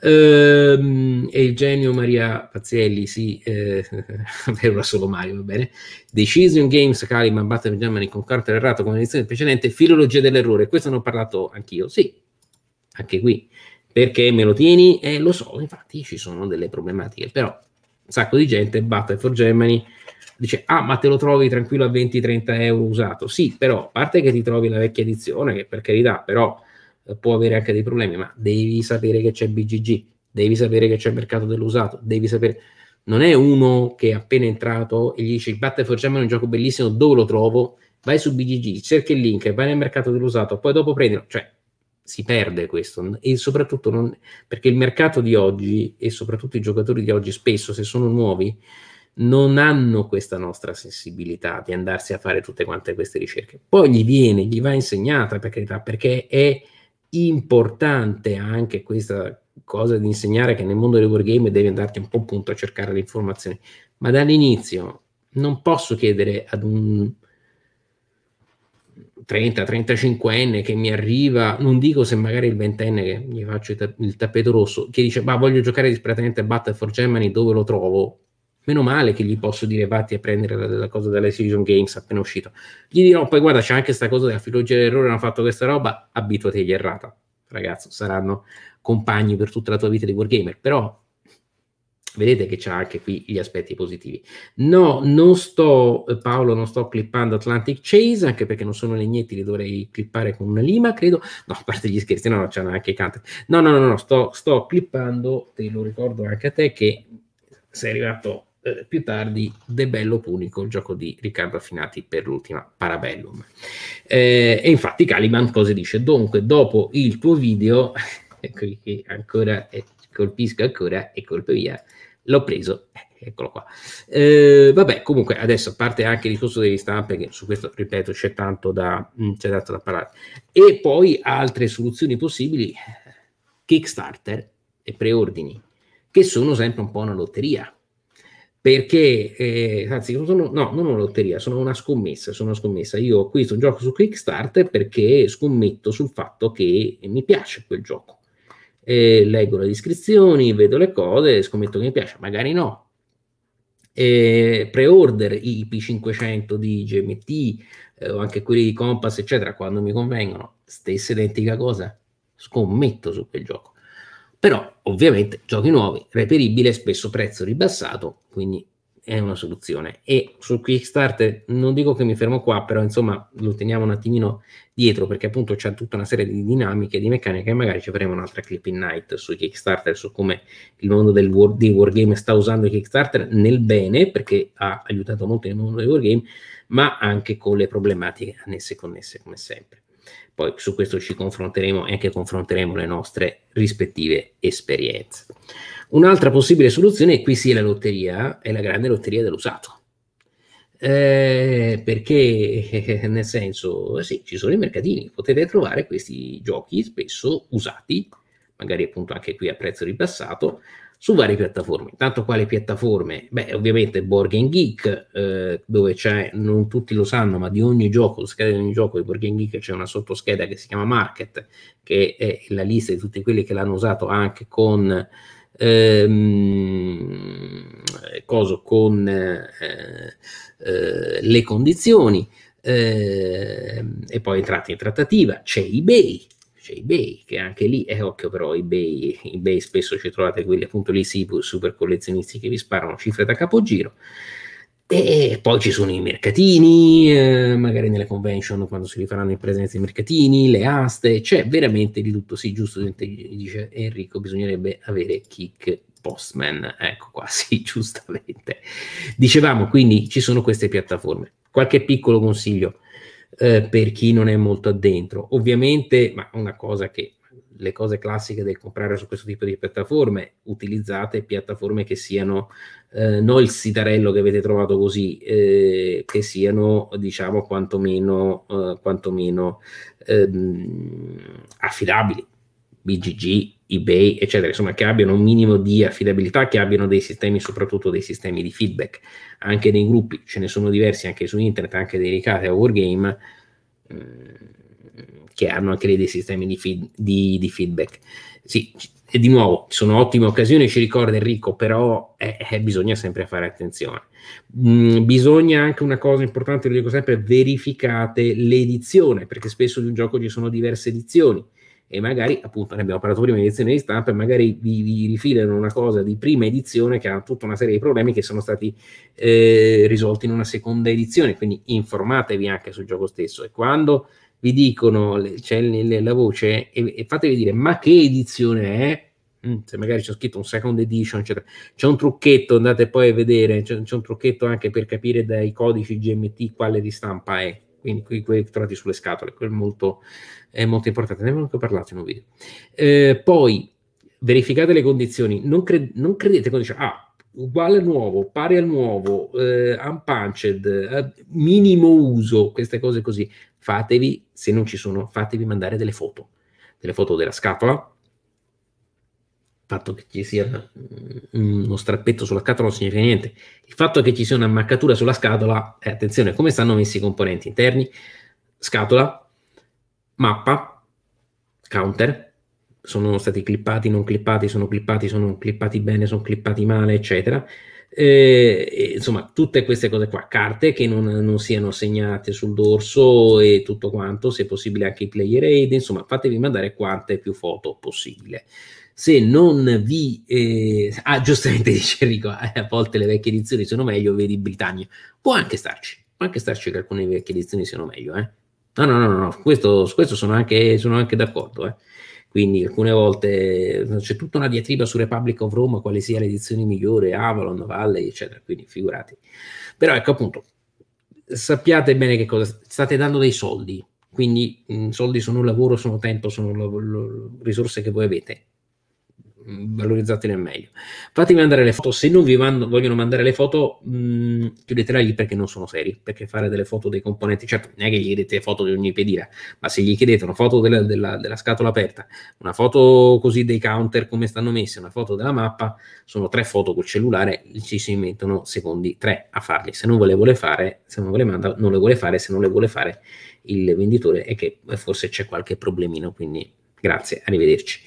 Ehm, e Eugenio Maria Pazzielli, sì, eh, era solo Mario, va bene. Decision Games, Caliban, Battle Germany con carta errata con l'edizione precedente, Filologia dell'errore, questo ne ho parlato anch'io, sì, anche qui. Perché me lo tieni? Eh, lo so, infatti ci sono delle problematiche, però un sacco di gente, Battle for Germany, dice, ah, ma te lo trovi tranquillo a 20-30 euro usato. Sì, però, a parte che ti trovi la vecchia edizione, che per carità, però eh, può avere anche dei problemi, ma devi sapere che c'è BGG devi sapere che c'è il mercato dell'usato, devi sapere... Non è uno che è appena entrato e gli dice Battle for Gem è un gioco bellissimo, dove lo trovo? Vai su BGG, cerca il link, vai nel mercato dell'usato, poi dopo prendilo. Cioè, si perde questo e soprattutto non, perché il mercato di oggi e soprattutto i giocatori di oggi spesso se sono nuovi non hanno questa nostra sensibilità di andarsi a fare tutte quante queste ricerche poi gli viene, gli va insegnata per carità perché è importante anche questa cosa di insegnare che nel mondo del wargame devi andarti un po' appunto a cercare le informazioni, ma dall'inizio non posso chiedere ad un 30-35enne che mi arriva, non dico se magari il 20enne che gli faccio il tappeto rosso, che dice ma voglio giocare disperatamente a Battle for Germany, dove lo trovo? Meno male che gli posso dire vatti a prendere la, la cosa dalla Season Games appena uscito. Gli dirò poi guarda c'è anche questa cosa della filologia dell'errore, hanno fatto questa roba, abituati abituategli errata. Ragazzo, saranno compagni per tutta la tua vita di wargamer, però vedete che c'è anche qui gli aspetti positivi. No, non sto, eh, Paolo, non sto clippando Atlantic Chase, anche perché non sono legnetti, li dovrei clippare con una lima, credo. No, a parte gli scherzi, no, c'hanno anche Cante. No, no, no, no, sto, sto clippando, te lo ricordo anche a te, che sei arrivato eh, più tardi, De Bello Punico, il gioco di Riccardo Affinati per l'ultima Parabellum. Eh, e infatti Caliban cosa dice? Dunque, dopo il tuo video ecco qui ancora, eh, colpisco ancora e colpo via, l'ho preso, eh, eccolo qua. Eh, vabbè, comunque adesso a parte anche il discorso delle stampe, che su questo, ripeto, c'è tanto, da, mh, mm, c'è tanto da parlare. E poi altre soluzioni possibili, Kickstarter e preordini, che sono sempre un po' una lotteria. Perché, eh, anzi, sono, no, non una lotteria, sono una scommessa, sono una scommessa. Io acquisto un gioco su Kickstarter perché scommetto sul fatto che mi piace quel gioco e leggo le descrizioni, vedo le cose, scommetto che mi piace, magari no. E pre-order i p 500 di GMT eh, anche quelli di Compass, eccetera, quando mi convengono, stessa identica cosa, scommetto su quel gioco. Però ovviamente giochi nuovi, reperibile, spesso prezzo ribassato, quindi è una soluzione. E sul Kickstarter non dico che mi fermo qua, però insomma lo teniamo un attimino dietro perché appunto c'è tutta una serie di dinamiche, di meccaniche e magari ci faremo un'altra clip in night su Kickstarter, su come il mondo del war, dei wargame sta usando il Kickstarter nel bene perché ha aiutato molto il mondo dei wargame, ma anche con le problematiche annesse e connesse come sempre. Poi su questo ci confronteremo e anche confronteremo le nostre rispettive esperienze. Un'altra possibile soluzione, e qui sì è la lotteria, è la grande lotteria dell'usato. Eh, perché nel senso, eh sì, ci sono i mercatini, potete trovare questi giochi spesso usati, magari appunto anche qui a prezzo ribassato, su varie piattaforme. Intanto quali piattaforme? Beh, ovviamente Board Geek, eh, dove c'è, non tutti lo sanno, ma di ogni gioco, scheda di ogni gioco di Board Geek c'è una sottoscheda che si chiama Market, che è la lista di tutti quelli che l'hanno usato anche con ehm, coso, con eh, eh, le condizioni eh, e poi entrate in trattativa. C'è eBay, c'è eBay, che anche lì, è eh, occhio però, eBay, eBay spesso ci trovate quelli appunto lì super collezionisti che vi sparano cifre da capogiro. E poi ci sono i mercatini, eh, magari nelle convention quando si rifaranno in presenza i mercatini, le aste, c'è veramente di tutto. Sì, giusto, dice Enrico, bisognerebbe avere kick postman, ecco qua, sì, giustamente. Dicevamo, quindi ci sono queste piattaforme. Qualche piccolo consiglio eh, per chi non è molto addentro. Ovviamente, ma una cosa che le cose classiche del comprare su questo tipo di piattaforme, utilizzate piattaforme che siano eh, non il sitarello che avete trovato così, eh, che siano diciamo quantomeno, eh, quantomeno ehm, affidabili, BGG, eBay, eccetera, insomma che abbiano un minimo di affidabilità, che abbiano dei sistemi, soprattutto dei sistemi di feedback, anche nei gruppi, ce ne sono diversi anche su internet, anche dedicati a Wargame. Ehm, che hanno anche dei sistemi di, feed, di, di feedback. Sì, e di nuovo sono ottime occasioni, ci ricorda Enrico, però eh, eh, bisogna sempre fare attenzione. Mm, bisogna anche una cosa importante, lo dico sempre, verificate l'edizione, perché spesso di un gioco ci sono diverse edizioni e magari, appunto, ne abbiamo parlato prima edizione di stampa, e magari vi, vi, rifilano una cosa di prima edizione che ha tutta una serie di problemi che sono stati eh, risolti in una seconda edizione, quindi informatevi anche sul gioco stesso e quando vi dicono, c'è cioè, la voce e, e, fatevi dire ma che edizione è? Mm, se magari c'è scritto un second edition, eccetera. C'è un trucchetto, andate poi a vedere, c'è, c'è un trucchetto anche per capire dai codici GMT quale ristampa è quindi qui, qui trovati sulle scatole, quello è molto, è molto importante, ne abbiamo anche parlato in un video. Eh, poi verificate le condizioni, non, cre- non credete quando dice ah, uguale al nuovo, pari al nuovo, eh, unpunched, eh, minimo uso, queste cose così, fatevi se non ci sono, fatevi mandare delle foto, delle foto della scatola, il fatto che ci sia mm, uno strappetto sulla scatola non significa niente. Il fatto che ci sia una marcatura sulla scatola, eh, attenzione, come stanno messi i componenti interni? Scatola, mappa, counter, sono stati clippati, non clippati, sono clippati, sono clippati bene, sono clippati male, eccetera. Eh, insomma, tutte queste cose qua, carte che non, non, siano segnate sul dorso e tutto quanto, se possibile anche i player aid, insomma, fatevi mandare quante più foto possibile. Se non vi... Eh... ah, giustamente dice Enrico, eh, a volte le vecchie edizioni sono meglio, vedi Britannia. Può anche starci, può anche starci che alcune vecchie edizioni siano meglio, eh. No, no, no, no, questo, su questo sono anche, sono anche d'accordo, eh. Quindi alcune volte eh, c'è tutta una diatriba su Republic of Rome, quale sia l'edizione migliore, Avalon, Valley, eccetera, quindi figurati. Però ecco appunto, sappiate bene che cosa state dando dei soldi, quindi mh, soldi sono lavoro, sono tempo, sono lo, lo, risorse che voi avete. Mm, valorizzatele al meglio. Fatemi mandare le foto, se non vi mando, vogliono mandare le foto, mh, mm, chiudetela lì perché non sono seri, perché fare delle foto dei componenti, certo, non è che gli chiedete foto di ogni pedina, ma se gli chiedete una foto della, della, della, scatola aperta, una foto così dei counter come stanno messi, una foto della mappa, sono tre foto col cellulare, ci si mettono secondi tre a farli, se non ve le vuole fare, se non ve le manda, non le vuole fare, se non le vuole fare il venditore è che forse c'è qualche problemino, quindi Grazie, arrivederci.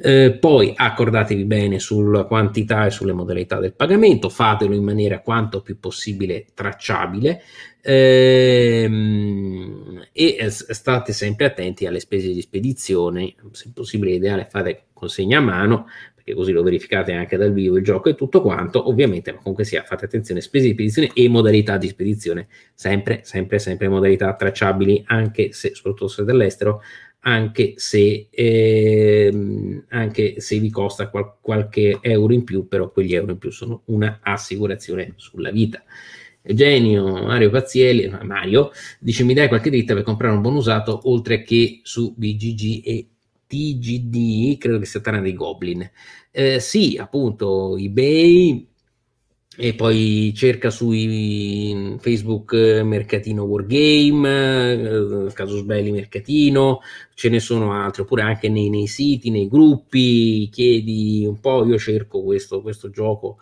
Eh, poi accordatevi bene sulla quantità e sulle modalità del pagamento, fatelo in maniera quanto più possibile tracciabile ehm, e state sempre attenti alle spese di spedizione, se possibile ideale fate consegna a mano, perché così lo verificate anche dal vivo il gioco e tutto quanto, ovviamente, comunque sia, fate attenzione, spese di spedizione e modalità di spedizione, sempre, sempre, sempre modalità tracciabili, anche se, soprattutto se dall'estero, anche se, ehm, anche se vi costa qual- qualche euro in più, però quegli euro in più sono una assicurazione sulla vita. Eugenio, Mario Pazzieli, Mario, dice mi dai qualche dritta per comprare un buon usato oltre che su BGG e TGD, credo che sia Tana dei Goblin. Eh, sì, appunto, eBay, e poi cerca su Facebook eh, Mercatino Wargame, eh, eh, Caso Sbelli Mercatino, ce ne sono altri, oppure anche nei, nei, siti, nei gruppi, chiedi un po', io cerco questo, questo gioco.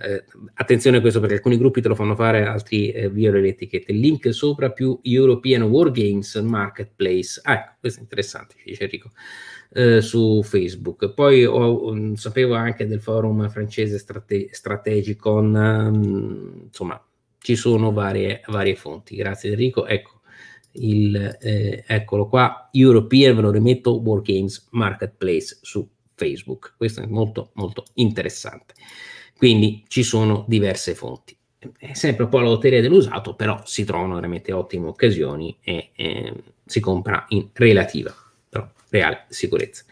Eh, attenzione a questo perché alcuni gruppi te lo fanno fare, altri eh, via le etichette. Link sopra più European Wargames Marketplace. Ah, ecco, questo è interessante, dice Enrico. Eh, su Facebook. Poi ho, mm, sapevo anche del forum francese strate- Strategicon, um, insomma, ci sono varie, varie fonti. Grazie Enrico. Ecco, il, eh, eccolo qua, European, ve lo rimetto, War Games Marketplace su Facebook. Questo è molto molto interessante. Quindi ci sono diverse fonti. È sempre un po' la lotteria dell'usato, però si trovano veramente ottime occasioni e eh, si compra in relativa reale sicurezza.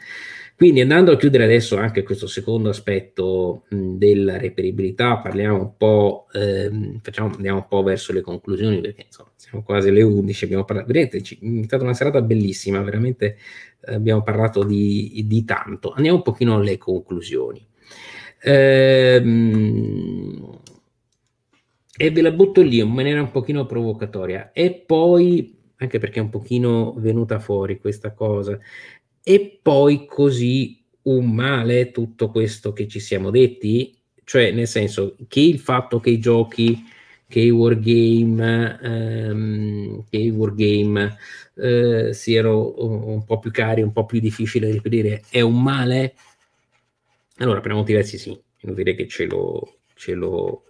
Quindi andando a chiudere adesso anche questo secondo aspetto mh, della reperibilità, parliamo un po', ehm, facciamo, andiamo un po' verso le conclusioni, perché insomma siamo quasi alle 11, abbiamo parlato, vedete, è stata una serata bellissima, veramente eh, abbiamo parlato di, di, tanto. Andiamo un pochino alle conclusioni. Ehm, e ve la butto lì in maniera un pochino provocatoria. E poi anche perché è un pochino venuta fuori questa cosa. E poi così un male tutto questo che ci siamo detti? Cioè, nel senso che il fatto che i giochi, che i wargame, ehm, che i wargame eh, siano un, po' più cari, un po' più difficili da ripetere, è un male? Allora, per molti versi sì, inutile che ce lo ce lo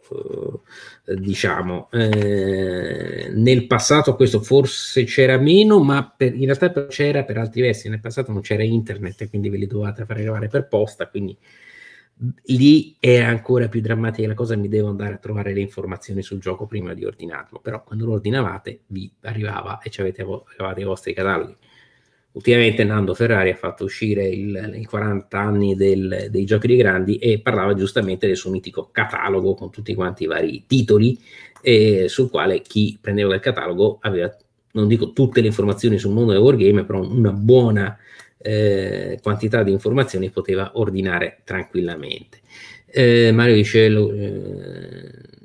eh, diciamo. Eh, nel passato questo forse c'era meno, ma per, in realtà c'era per altri versi, nel passato non c'era internet quindi ve li dovevate far arrivare per posta, quindi lì è ancora più drammatica la cosa, mi devo andare a trovare le informazioni sul gioco prima di ordinarlo, però quando lo ordinavate vi arrivava e avevate i vostri cataloghi ultimamente Nando Ferrari ha fatto uscire il, i 40 anni del, dei giochi dei grandi e parlava giustamente del suo mitico catalogo con tutti quanti i vari titoli eh, sul quale chi prendeva il catalogo aveva, non dico tutte le informazioni sul mondo del wargame, però una buona eh, quantità di informazioni poteva ordinare tranquillamente. Eh, Mario dice... Eh,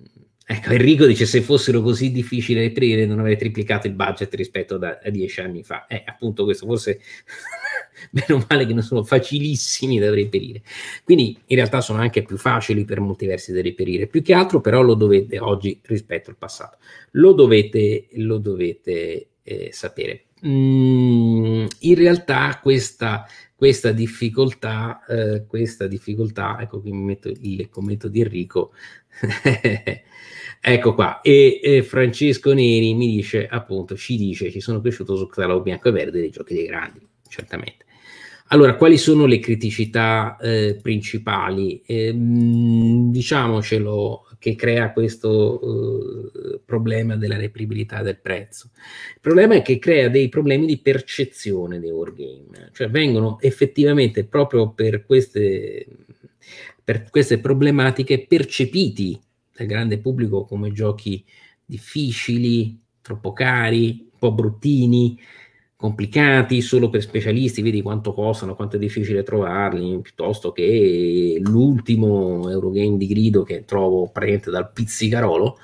Ecco, Enrico dice se fossero così difficili le trailer non avrei triplicato il budget rispetto da, a dieci anni fa. Eh, appunto questo, forse Meno male che non sono facilissimi da reperire. Quindi in realtà sono anche più facili per molti versi da reperire. Più che altro però lo dovete oggi rispetto al passato. Lo dovete, lo dovete eh, sapere. Mm, in realtà questa questa difficoltà, eh, questa difficoltà, ecco qui mi metto il commento di Enrico, ecco qua, e, e, Francesco Neri mi dice appunto, ci dice, ci sono cresciuto su catalogo bianco e verde dei giochi dei grandi, certamente. Allora, quali sono le criticità eh, principali? Eh, diciamocelo che crea questo eh, problema della reperibilità del prezzo. Il problema è che crea dei problemi di percezione dei wargame, cioè vengono effettivamente proprio per queste, per queste problematiche percepiti dal grande pubblico come giochi difficili, troppo cari, un po' bruttini, complicati solo per specialisti, vedi quanto costano, quanto è difficile trovarli, piuttosto che l'ultimo Eurogame di grido che trovo praticamente dal pizzicarolo,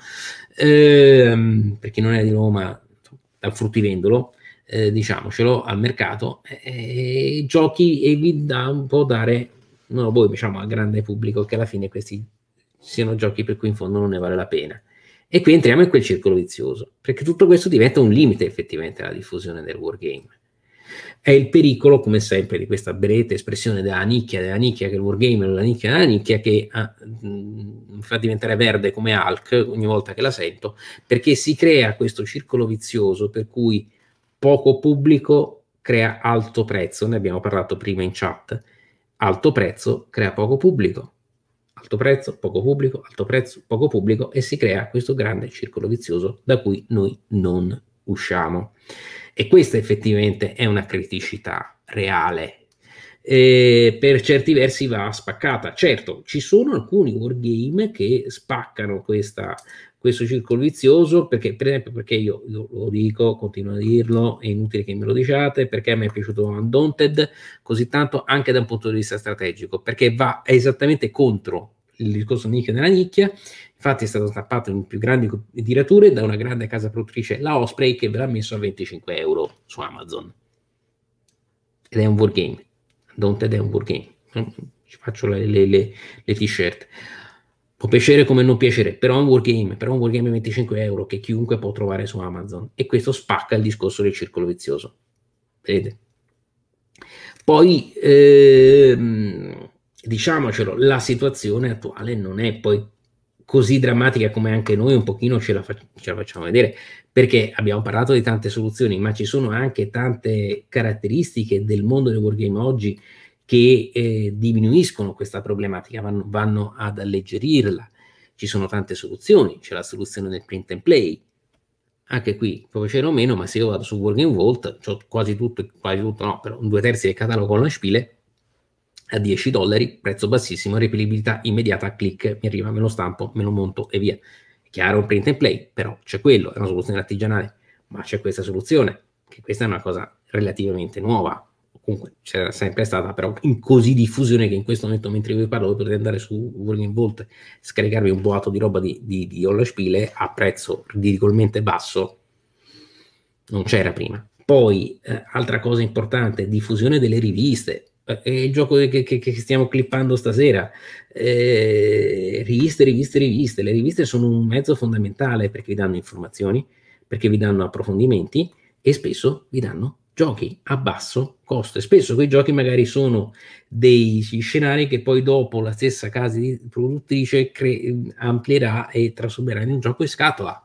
ehm, chi non è di Roma, dal fruttivendolo, eh, diciamocelo, al mercato, eh, giochi e vi dà un po' dare, non a voi, diciamo al grande pubblico, che alla fine questi siano giochi per cui in fondo non ne vale la pena. E qui entriamo in quel circolo vizioso, perché tutto questo diventa un limite effettivamente alla diffusione del wargame. È il pericolo, come sempre, di questa breve espressione della nicchia, della nicchia che il wargame è la nicchia della nicchia che ah, mh, mm, fa diventare verde come Hulk ogni volta che la sento, perché si crea questo circolo vizioso per cui poco pubblico crea alto prezzo, ne abbiamo parlato prima in chat, alto prezzo crea poco pubblico alto prezzo, poco pubblico, alto prezzo, poco pubblico e si crea questo grande circolo vizioso da cui noi non usciamo. E questa effettivamente è una criticità reale. E per certi versi va spaccata. Certo, ci sono alcuni wargame che spaccano questa questo circolo vizioso perché, per esempio, perché io lo dico, continuo a dirlo, è inutile che me lo diciate, perché a me è piaciuto Undaunted così tanto anche da un punto di vista strategico, perché va esattamente contro il discorso nicchia della nicchia, infatti è stato strappato in più grandi tirature da una grande casa produttrice, la Osprey, che ve l'ha messo a 25 euro su Amazon. Ed è un wargame, Undaunted è un wargame, mm, ci faccio le, le, le, le t-shirt può piacere come non piacere, però è un wargame, però è un wargame 25 euro che chiunque può trovare su Amazon e questo spacca il discorso del circolo vizioso. Vedete? Poi, ehm, diciamocelo, la situazione attuale non è poi così drammatica come anche noi un pochino ce la, fa- ce la facciamo vedere, perché abbiamo parlato di tante soluzioni, ma ci sono anche tante caratteristiche del mondo del wargame oggi che eh, diminuiscono questa problematica, vanno, vanno, ad alleggerirla. Ci sono tante soluzioni, c'è la soluzione del print and play, anche qui piacere o meno, ma se io vado su Working Vault, ho quasi tutto, quasi tutto no, però due terzi del catalogo con la Spiele, a 10 dollari, prezzo bassissimo, reperibilità immediata a clic, mi arriva, me lo stampo, me lo monto e via. È chiaro il print and play, però c'è quello, è una soluzione artigianale, ma c'è questa soluzione, che questa è una cosa relativamente nuova comunque c'era sempre stata, però in così diffusione che in questo momento mentre vi parlo potete andare su Working Vault, e scaricarvi un boato di roba di, di, di Olla Spiele a prezzo ridicolmente basso, non c'era prima. Poi, eh, altra cosa importante, diffusione delle riviste. Eh, il gioco che, che, che, stiamo clippando stasera, eh, riviste, riviste, riviste. Le riviste sono un mezzo fondamentale perché vi danno informazioni, perché vi danno approfondimenti e spesso vi danno giochi a basso costo e spesso quei giochi magari sono dei scenari che poi dopo la stessa casa produttrice cre- amplierà e trasformerà in un gioco in scatola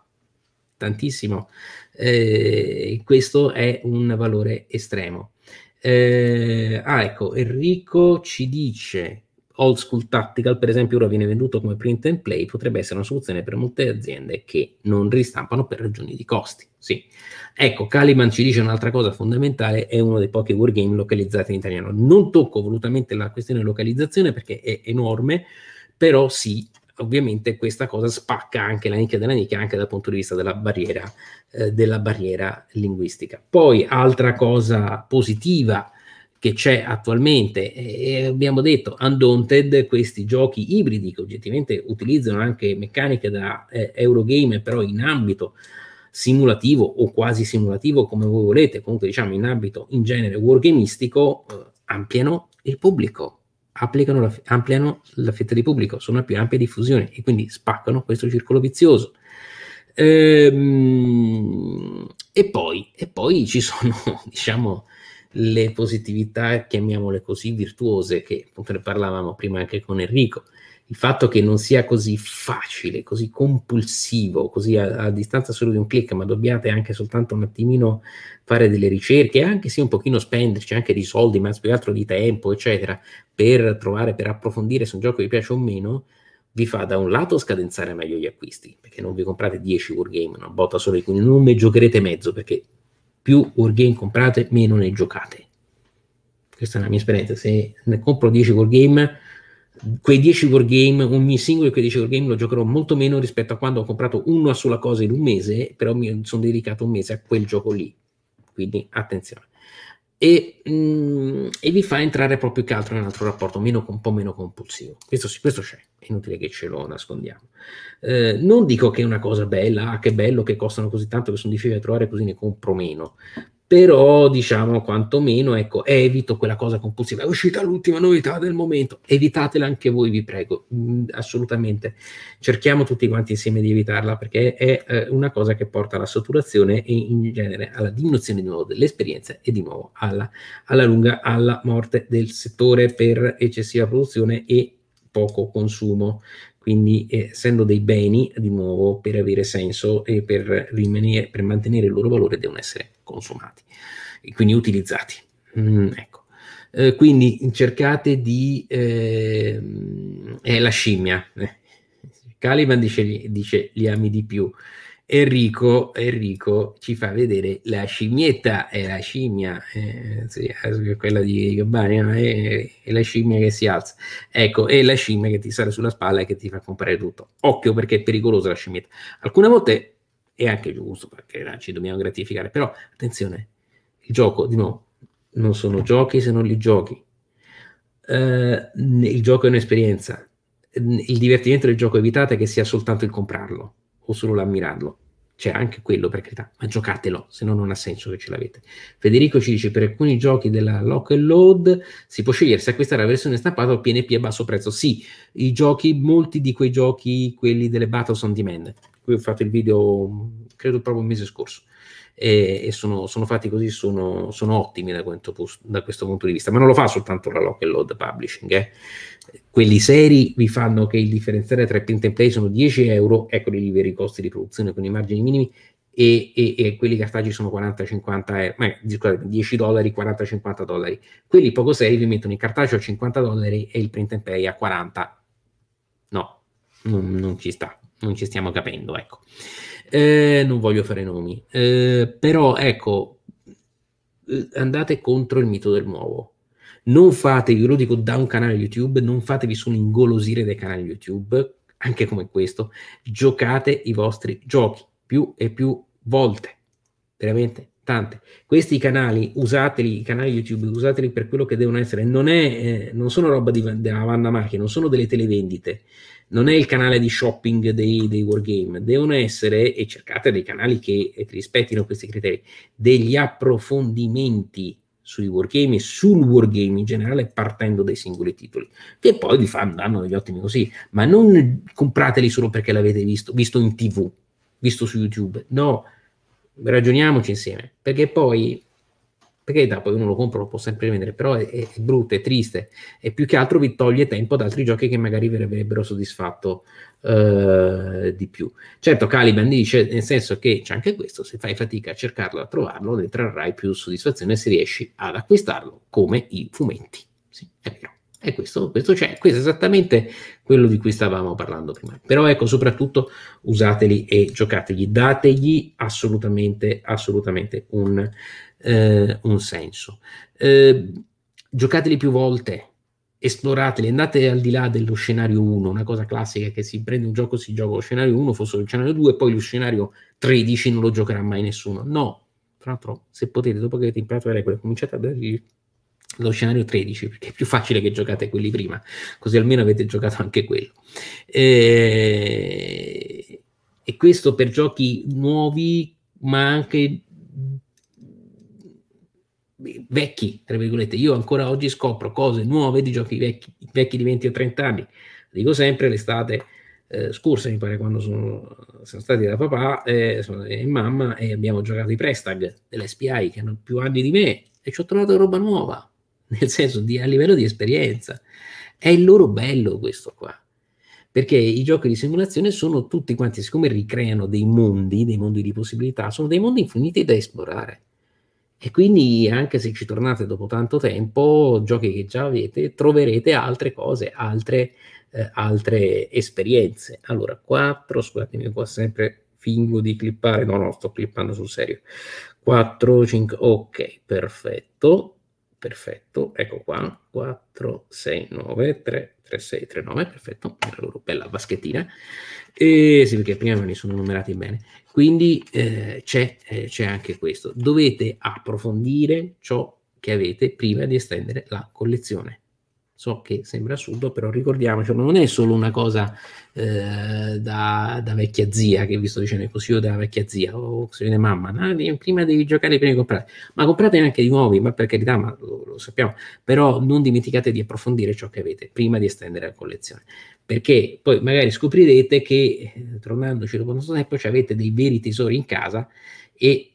tantissimo eh, questo è un valore estremo eh, ah ecco Enrico ci dice old school tactical, per esempio, ora viene venduto come print and play, potrebbe essere una soluzione per molte aziende che non ristampano per ragioni di costi. Sì. Ecco, Caliban ci dice un'altra cosa fondamentale, è uno dei pochi wargame localizzati in italiano. Non tocco volutamente la questione localizzazione perché è enorme, però sì, ovviamente questa cosa spacca anche la nicchia della nicchia anche dal punto di vista della barriera, eh, della barriera linguistica. Poi, altra cosa positiva, che c'è attualmente e abbiamo detto Undaunted, questi giochi ibridi che oggettivamente utilizzano anche meccaniche da eh, Eurogame però in ambito simulativo o quasi simulativo come voi volete, comunque diciamo in ambito in genere wargamistico eh, ampliano il pubblico, la, ampliano la fetta di pubblico, sono a più ampia diffusione e quindi spaccano questo circolo vizioso. Ehm, e, poi, e poi ci sono diciamo le positività, chiamiamole così, virtuose, che appunto ne parlavamo prima anche con Enrico. Il fatto che non sia così facile, così compulsivo, così a, a distanza solo di un clic, ma dobbiate anche soltanto un attimino fare delle ricerche, anche se un pochino spenderci anche di soldi, ma più altro di tempo, eccetera, per trovare, per approfondire se un gioco vi piace o meno, vi fa da un lato scadenzare meglio gli acquisti, perché non vi comprate 10 wargame, una botta solo, di cui non ne giocherete mezzo, perché più wargame comprate, meno ne giocate. Questa è la mia esperienza. Se ne compro 10 wargame, quei 10 wargame, ogni singolo di quei 10 wargame lo giocherò molto meno rispetto a quando ho comprato una sola cosa in un mese, però mi sono dedicato un mese a quel gioco lì. Quindi attenzione e, mh, mm, e, vi fa entrare proprio che altro in un altro rapporto meno, un po' meno compulsivo. Questo, questo c'è, è inutile che ce lo nascondiamo. Eh, non dico che è una cosa bella, ah, che bello che costano così tanto, che sono difficili da trovare così ne compro meno, però diciamo quantomeno ecco, evito quella cosa compulsiva. È uscita l'ultima novità del momento, evitatela anche voi, vi prego, mm, assolutamente. Cerchiamo tutti quanti insieme di evitarla perché è eh, una cosa che porta alla saturazione e in genere alla diminuzione di nuovo dell'esperienza e di nuovo alla, alla lunga alla morte del settore per eccessiva produzione e poco consumo quindi eh, essendo dei beni, di nuovo, per avere senso e per, rimanere, per mantenere il loro valore devono essere consumati e quindi utilizzati. Mm, ecco. Eh, quindi cercate di... Eh, è la scimmia. Eh. Caliban dice, dice li ami di più. Enrico, Enrico, ci fa vedere la scimmietta, è la scimmia, eh, sì, eh, quella di Gabbani, ma è, eh, è, la scimmia che si alza. Ecco, è la scimmia che ti sale sulla spalla e che ti fa comprare tutto. Occhio perché è pericolosa la scimmietta. Alcune volte è anche giusto perché eh, ci dobbiamo gratificare, però attenzione, il gioco di nuovo non sono giochi se non li giochi. Eh, il gioco è un'esperienza. Il divertimento del gioco evitate che sia soltanto il comprarlo o solo l'ammirarlo. C'è anche quello per carità, ma giocatelo, se no non ha senso che ce l'avete. Federico ci dice: per alcuni giochi della Lock and Load si può scegliere se acquistare la versione stampata o PNP a basso prezzo. Sì, i giochi, molti di quei giochi, quelli delle Battles on Demand, qui ho fatto il video credo proprio il mese scorso e, e sono, sono, fatti così, sono, sono ottimi da questo, da questo, punto di vista, ma non lo fa soltanto la lock and load publishing, eh. quelli seri vi fanno che il differenziale tra print and play sono 10 euro, eccoli lì veri costi di produzione con i margini minimi e, e, e quelli cartacei sono 40-50 euro, ma, scusate, 10 dollari, 40-50 dollari, quelli poco seri vi mettono il cartaceo a 50 dollari e il print and play a 40, no, non, non ci sta non ci stiamo capendo, ecco. Eh, non voglio fare nomi, eh, però ecco, eh, andate contro il mito del nuovo. Non fatevi, ve lo dico da un canale YouTube, non fatevi solo ingolosire dai canali YouTube, anche come questo, giocate i vostri giochi più e più volte, veramente tante. Questi canali, usateli, i canali YouTube, usateli per quello che devono essere. Non, è, eh, non sono roba di, della Vanna Macchia, non sono delle televendite, non è il canale di shopping dei, dei wargame, devono essere, e cercate dei canali che rispettino questi criteri, degli approfondimenti sui wargame e sul wargame in generale partendo dai singoli titoli, che poi vi fanno, danno degli ottimi così, ma non comprateli solo perché l'avete visto, visto in tv, visto su YouTube, no, ragioniamoci insieme, perché poi perché da poi uno lo compra, lo può sempre vendere, però è, è, brutto, è triste e più che altro vi toglie tempo ad altri giochi che magari vi avrebbero soddisfatto uh, di più. Certo, Caliban dice, nel senso che c'è anche questo, se fai fatica a cercarlo, a trovarlo, ne trarrai più soddisfazione se riesci ad acquistarlo, come i fumetti. Sì, è vero. E questo, questo c'è, questo è esattamente quello di cui stavamo parlando prima. Però ecco, soprattutto usateli e giocategli, dategli assolutamente, assolutamente un eh, un senso. Eh, giocateli più volte, esplorateli, andate al di là dello scenario 1, una cosa classica che si prende un gioco, si gioca lo scenario 1, forse lo scenario 2, poi lo scenario 13 non lo giocherà mai nessuno. No, tra l'altro, se potete, dopo che avete imparato le regole, cominciate a dargli lo scenario 13 perché è più facile che giocate quelli prima così almeno avete giocato anche quello e, eh, e questo per giochi nuovi ma anche vecchi, tra virgolette. Io ancora oggi scopro cose nuove di giochi vecchi, vecchi di 20 o 30 anni. Dico sempre l'estate eh, scorsa, mi pare, quando sono, sono stati da papà eh, eh, e mamma e abbiamo giocato i Prestag dell'SPI che hanno più anni di me e ci ho trovato roba nuova, nel senso di, a livello di esperienza. È il loro bello questo qua perché i giochi di simulazione sono tutti quanti, siccome ricreano dei mondi, dei mondi di possibilità, sono dei mondi infiniti da esplorare. E quindi anche se ci tornate dopo tanto tempo, giochi che già avete, troverete altre cose, altre, eh, altre esperienze. Allora, 4, scusatemi qua sempre fingo di clippare, no, no, sto clippando sul serio. 4, 5, ok, perfetto, perfetto, ecco qua, 4, 6, 9, 3, 3, 6, 3, 9, perfetto, la loro bella vaschettina, e sì, perché prima me li sono numerati bene, quindi eh, c'è, eh, c'è anche questo. Dovete approfondire ciò che avete prima di estendere la collezione. So che sembra assurdo, però ricordiamoci, non è solo una cosa eh, da, da, vecchia zia che vi sto dicendo così o da vecchia zia o se viene mamma. No, prima devi giocare, prima di comprare, ma comprate anche di nuovi, ma per carità, ma lo, lo sappiamo. Però non dimenticate di approfondire ciò che avete prima di estendere la collezione perché poi magari scoprirete che eh, tornandoci dopo un tempo avete dei veri tesori in casa e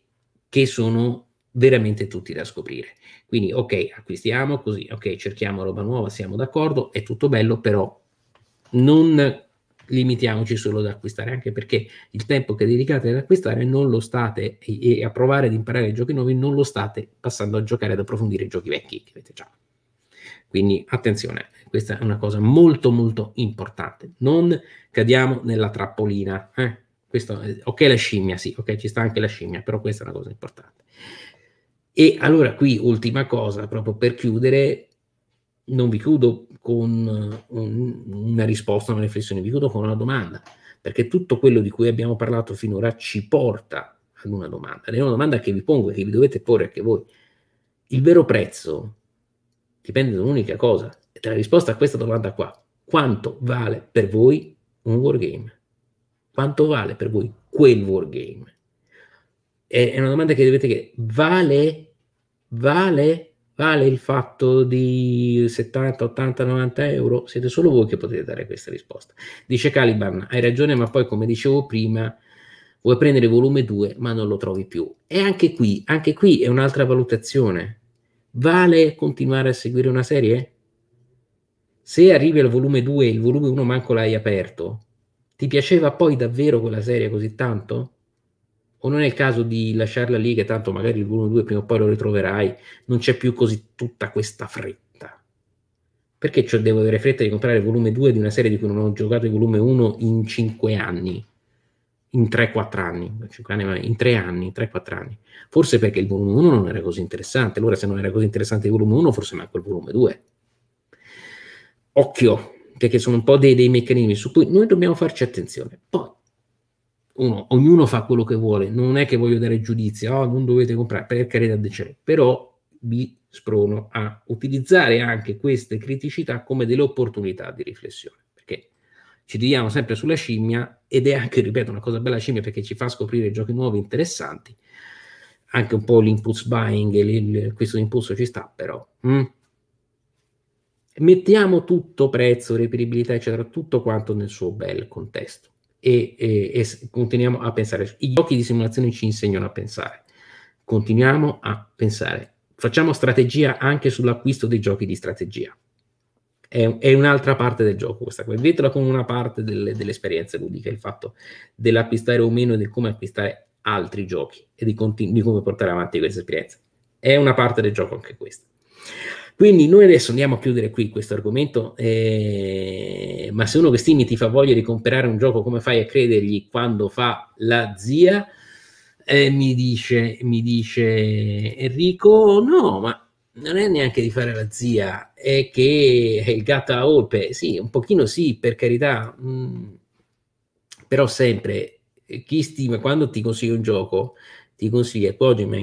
che sono veramente tutti da scoprire. Quindi, ok, acquistiamo così, ok, cerchiamo roba nuova, siamo d'accordo, è tutto bello, però non limitiamoci solo ad acquistare, anche perché il tempo che dedicate ad acquistare non lo state e, a provare ad imparare giochi nuovi, non lo state passando a giocare ad approfondire giochi vecchi che avete già. Quindi attenzione, questa è una cosa molto molto importante. Non cadiamo nella trappolina. Eh? Questo, ok la scimmia, sì, ok ci sta anche la scimmia, però questa è una cosa importante. E allora qui, ultima cosa, proprio per chiudere, non vi chiudo con eh, un, una risposta, una riflessione, vi chiudo con una domanda, perché tutto quello di cui abbiamo parlato finora ci porta ad una domanda. è una domanda che vi pongo e che vi dovete porre anche voi. Il vero prezzo dipende da un'unica cosa, ed la risposta a questa domanda qua. Quanto vale per voi un wargame? Quanto vale per voi quel wargame? è, una domanda che dovete chiedere, vale, vale, vale il fatto di 70, 80, 90 euro? Siete solo voi che potete dare questa risposta. Dice Caliban, hai ragione, ma poi come dicevo prima, vuoi prendere volume 2, ma non lo trovi più. E anche qui, anche qui è un'altra valutazione. Vale continuare a seguire una serie? Se arrivi al volume 2 e il volume 1 manco l'hai aperto, ti piaceva poi davvero quella serie così tanto? o non è il caso di lasciarla lì che tanto magari il volume 2 prima o poi lo ritroverai, non c'è più così tutta questa fretta. Perché cioè, devo avere fretta di comprare il volume 2 di una serie di cui non ho giocato il volume 1 in 5 anni? In 3-4 anni, 5 anni ma in 3 anni, 3-4 anni. Forse perché il volume 1 non era così interessante. Allora se non era così interessante il volume 1, forse manco il volume 2. Occhio, perché sono un po' dei, dei meccanismi su cui noi dobbiamo farci attenzione. Poi, uno, ognuno fa quello che vuole, non è che voglio dare giudizio, oh, non dovete comprare, per carità di cielo, però vi sprono a utilizzare anche queste criticità come delle opportunità di riflessione, perché ci tiriamo sempre sulla scimmia ed è anche, ripeto, una cosa bella scimmia perché ci fa scoprire giochi nuovi interessanti, anche un po' l'impulse buying, il, questo impulso ci sta però. Mm. Mettiamo tutto prezzo, reperibilità, eccetera, tutto quanto nel suo bel contesto e, e, e continuiamo a pensare. I giochi di simulazione ci insegnano a pensare. Continuiamo a pensare. Facciamo strategia anche sull'acquisto dei giochi di strategia è, un'altra parte del gioco questa qua, vedetela come una parte delle, delle esperienze il fatto dell'acquistare o meno e di come acquistare altri giochi e di, continu- di come portare avanti questa esperienza. È una parte del gioco anche questa. Quindi noi adesso andiamo a chiudere qui questo argomento, eh, ma se uno che stimi ti fa voglia di comprare un gioco, come fai a credergli quando fa la zia? Eh, mi, dice, mi dice Enrico, no, ma non è neanche di fare la zia, è che è il gatto a olpe. Sì, un pochino sì, per carità, mh, mm, però sempre, eh, chi stima, quando ti consiglia un gioco, ti consiglio, poi oggi mi,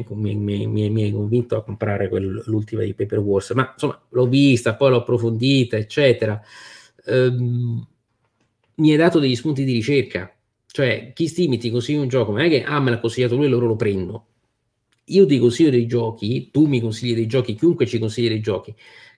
hai convinto a comprare quel, l'ultima di Paper Wars, ma insomma l'ho vista, poi l'ho approfondita, eccetera. Ehm, mi hai dato degli spunti di ricerca, cioè chi stimi ti consiglia un gioco, ma è che ah me l'ha consigliato lui, loro lo prendo. Io ti consiglio dei giochi, tu mi consigli dei giochi, chiunque ci consiglia dei giochi,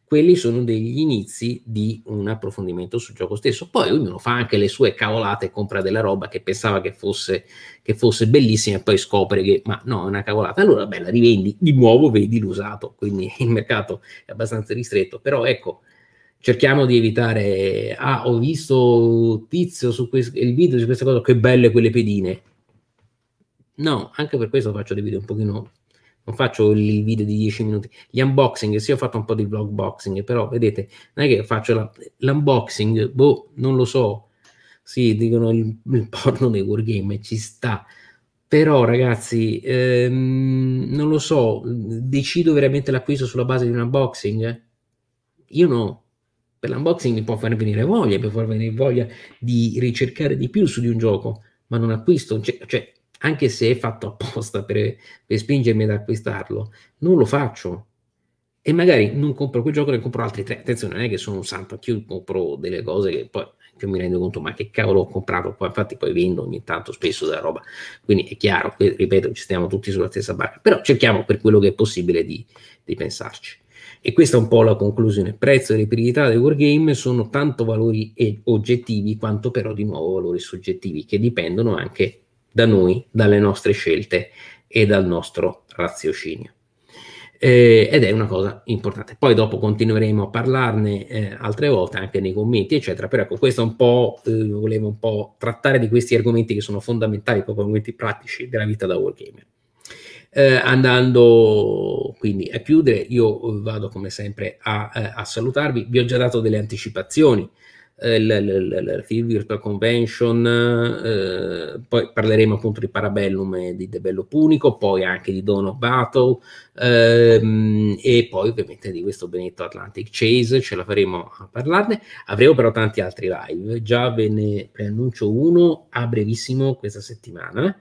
quelli sono degli inizi di un approfondimento sul gioco stesso. Poi ognuno fa anche le sue cavolate e compra della roba che pensava che fosse, che fosse bellissima e poi scopre che ma no, è una cavolata. Allora beh, la rivendi, di nuovo vedi l'usato, quindi il mercato è abbastanza ristretto. Però ecco, cerchiamo di evitare, ah ho visto tizio su questo, il video su questa cosa, che belle quelle pedine. No, anche per questo faccio dei video un pochino non faccio il video di 10 minuti. Gli unboxing, sì, ho fatto un po' di vlog boxing, però vedete, non è che faccio la, l'unboxing, boh, non lo so. Sì, dicono il, il porno dei wargame, ci sta. Però ragazzi, ehm, non lo so, decido veramente l'acquisto sulla base di un unboxing? Io no. Per l'unboxing mi può far venire voglia, mi può far venire voglia di ricercare di più su di un gioco, ma non acquisto. Cioè, cioè anche se è fatto apposta per, per spingermi ad acquistarlo, non lo faccio. E magari non compro quel gioco, ne compro altri tre. Attenzione, non è che sono un santo, anch'io compro delle cose che poi che mi rendo conto, ma che cavolo ho comprato qua, infatti poi vendo ogni tanto spesso della roba, quindi è chiaro, ripeto, ci stiamo tutti sulla stessa barca, però cerchiamo per quello che è possibile di, di pensarci. E questa è un po' la conclusione. Prezzo e reperibilità del wargame sono tanto valori oggettivi quanto però di nuovo valori soggettivi che dipendono anche da noi, dalle nostre scelte e dal nostro raziocinio. Eh, ed è una cosa importante. Poi dopo continueremo a parlarne eh, altre volte anche nei commenti, eccetera. Però ecco, questo è un po', eh, volevo un po' trattare di questi argomenti che sono fondamentali, proprio argomenti pratici della vita da wargamer. Eh, andando quindi a chiudere, io vado come sempre a, eh, a salutarvi. Vi ho già dato delle anticipazioni eh, la FIB Virtual Convention, eh, poi parleremo appunto di Parabellum e di De Bello Punico, poi anche di Dawn of Battle ehm, e poi ovviamente di questo benedetto Atlantic Chase, ce la faremo a parlarne. Avremo però tanti altri live, già ve ne preannuncio uno a brevissimo questa settimana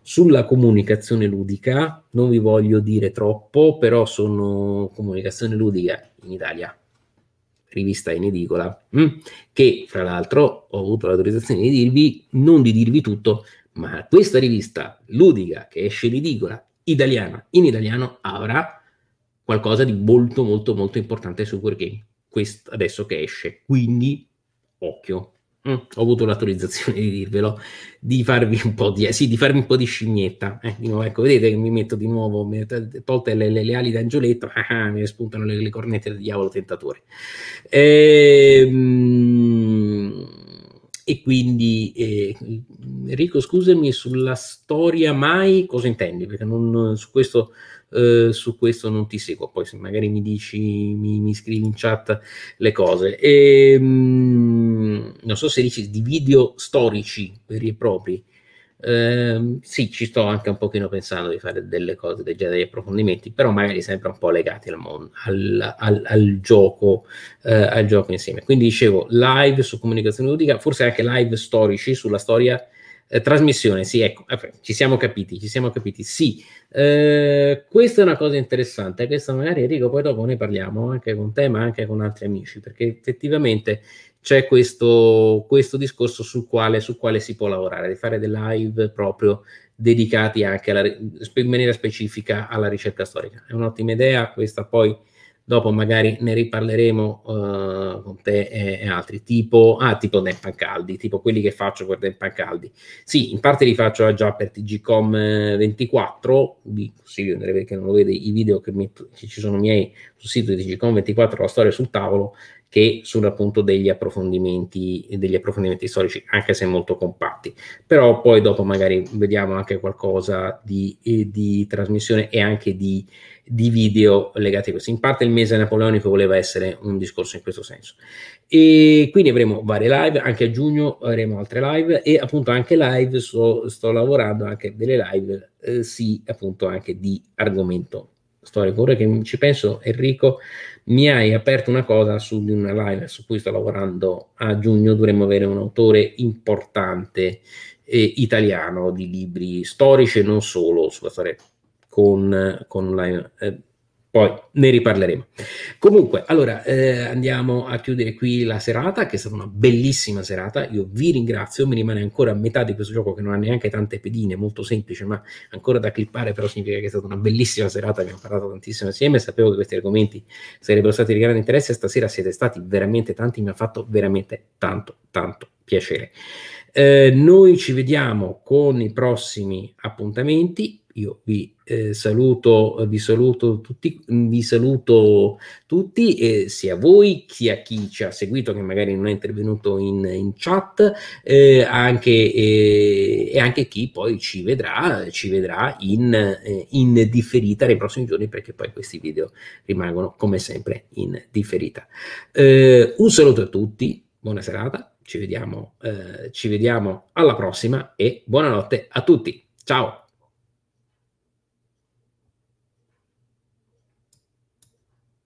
sulla comunicazione ludica non vi voglio dire troppo, però sono comunicazione ludica in Italia rivista in edicola, mm, che fra l'altro ho avuto l'autorizzazione di dirvi, non di dirvi tutto, ma questa rivista ludica che esce in edicola italiana in italiano avrà qualcosa di molto molto molto importante su Wargame, questo adesso che esce, quindi occhio. Mm, ho avuto l'autorizzazione di dirvelo, di farvi un po' di, eh, sì, di, farmi un po' di scimmietta. Eh, di nuovo, ecco, vedete che mi metto di nuovo, tolte le, le, le, ali d'angioletto, ah, ah, mi spuntano le, le, cornette del diavolo tentatore. E, ehm, e quindi, eh, Enrico, scusami, sulla storia mai cosa intendi? Perché non, su, questo, eh, su questo... non ti seguo, poi se magari mi dici, mi, mi scrivi in chat le cose. Ehm non so se dici di video storici veri e propri. Eh, sì, ci sto anche un pochino pensando di fare delle cose del genere, degli approfondimenti, però magari sempre un po' legati al, mondo, al, al, al gioco, eh, al gioco insieme. Quindi dicevo, live su comunicazione ludica, forse anche live storici sulla storia eh, trasmissione, sì, ecco, ci siamo capiti, ci siamo capiti, sì. Eh, questa è una cosa interessante, questa magari Enrico poi dopo ne parliamo anche con te ma anche con altri amici, perché effettivamente c'è questo, questo discorso sul quale, sul quale, si può lavorare, di fare dei live proprio dedicati anche alla, in maniera specifica alla ricerca storica. È un'ottima idea, questa poi dopo magari ne riparleremo uh, con te e, e, altri, tipo, ah, tipo Nempancaldi, tipo quelli che faccio per con Nempancaldi. Sì, in parte li faccio eh, già per TGCom24, vi consiglio di andare perché non lo vede i video che, mi, che ci sono miei sul sito di TGCom24, la storia sul tavolo, che sono appunto degli approfondimenti, degli approfondimenti storici, anche se molto compatti. Però poi dopo magari vediamo anche qualcosa di, eh, di trasmissione e anche di, di, video legati a questo. In parte il mese napoleonico voleva essere un discorso in questo senso. E quindi avremo varie live, anche a giugno avremo altre live e appunto anche live, so, sto lavorando anche delle live, eh, sì, appunto anche di argomento storico. Ora che ci penso, Enrico, mi hai aperto una cosa su di una live su cui sto lavorando a giugno dovremmo avere un autore importante eh, italiano di libri storici e non solo sulla storia con, con live, eh, poi ne riparleremo. Comunque, allora eh, andiamo a chiudere qui la serata, che è stata una bellissima serata. Io vi ringrazio, mi rimane ancora a metà di questo gioco che non ha neanche tante pedine, molto semplice, ma ancora da clippare, però significa che è stata una bellissima serata, abbiamo parlato tantissimo insieme, sapevo che questi argomenti sarebbero stati di grande interesse, stasera siete stati veramente tanti, mi ha fatto veramente tanto, tanto piacere. Eh, noi ci vediamo con i prossimi appuntamenti, io vi eh, saluto, eh, vi, saluto tutti, mm, vi saluto tutti, eh, sia voi, sia chi ci ha seguito, che magari non è intervenuto in, in chat, eh, anche, eh, e anche chi poi ci vedrà, ci vedrà in, eh, in differita nei prossimi giorni, perché poi questi video rimangono come sempre in differita. un saluto a tutti, buona serata, ci vediamo, ci vediamo alla prossima e buonanotte a tutti. Ciao!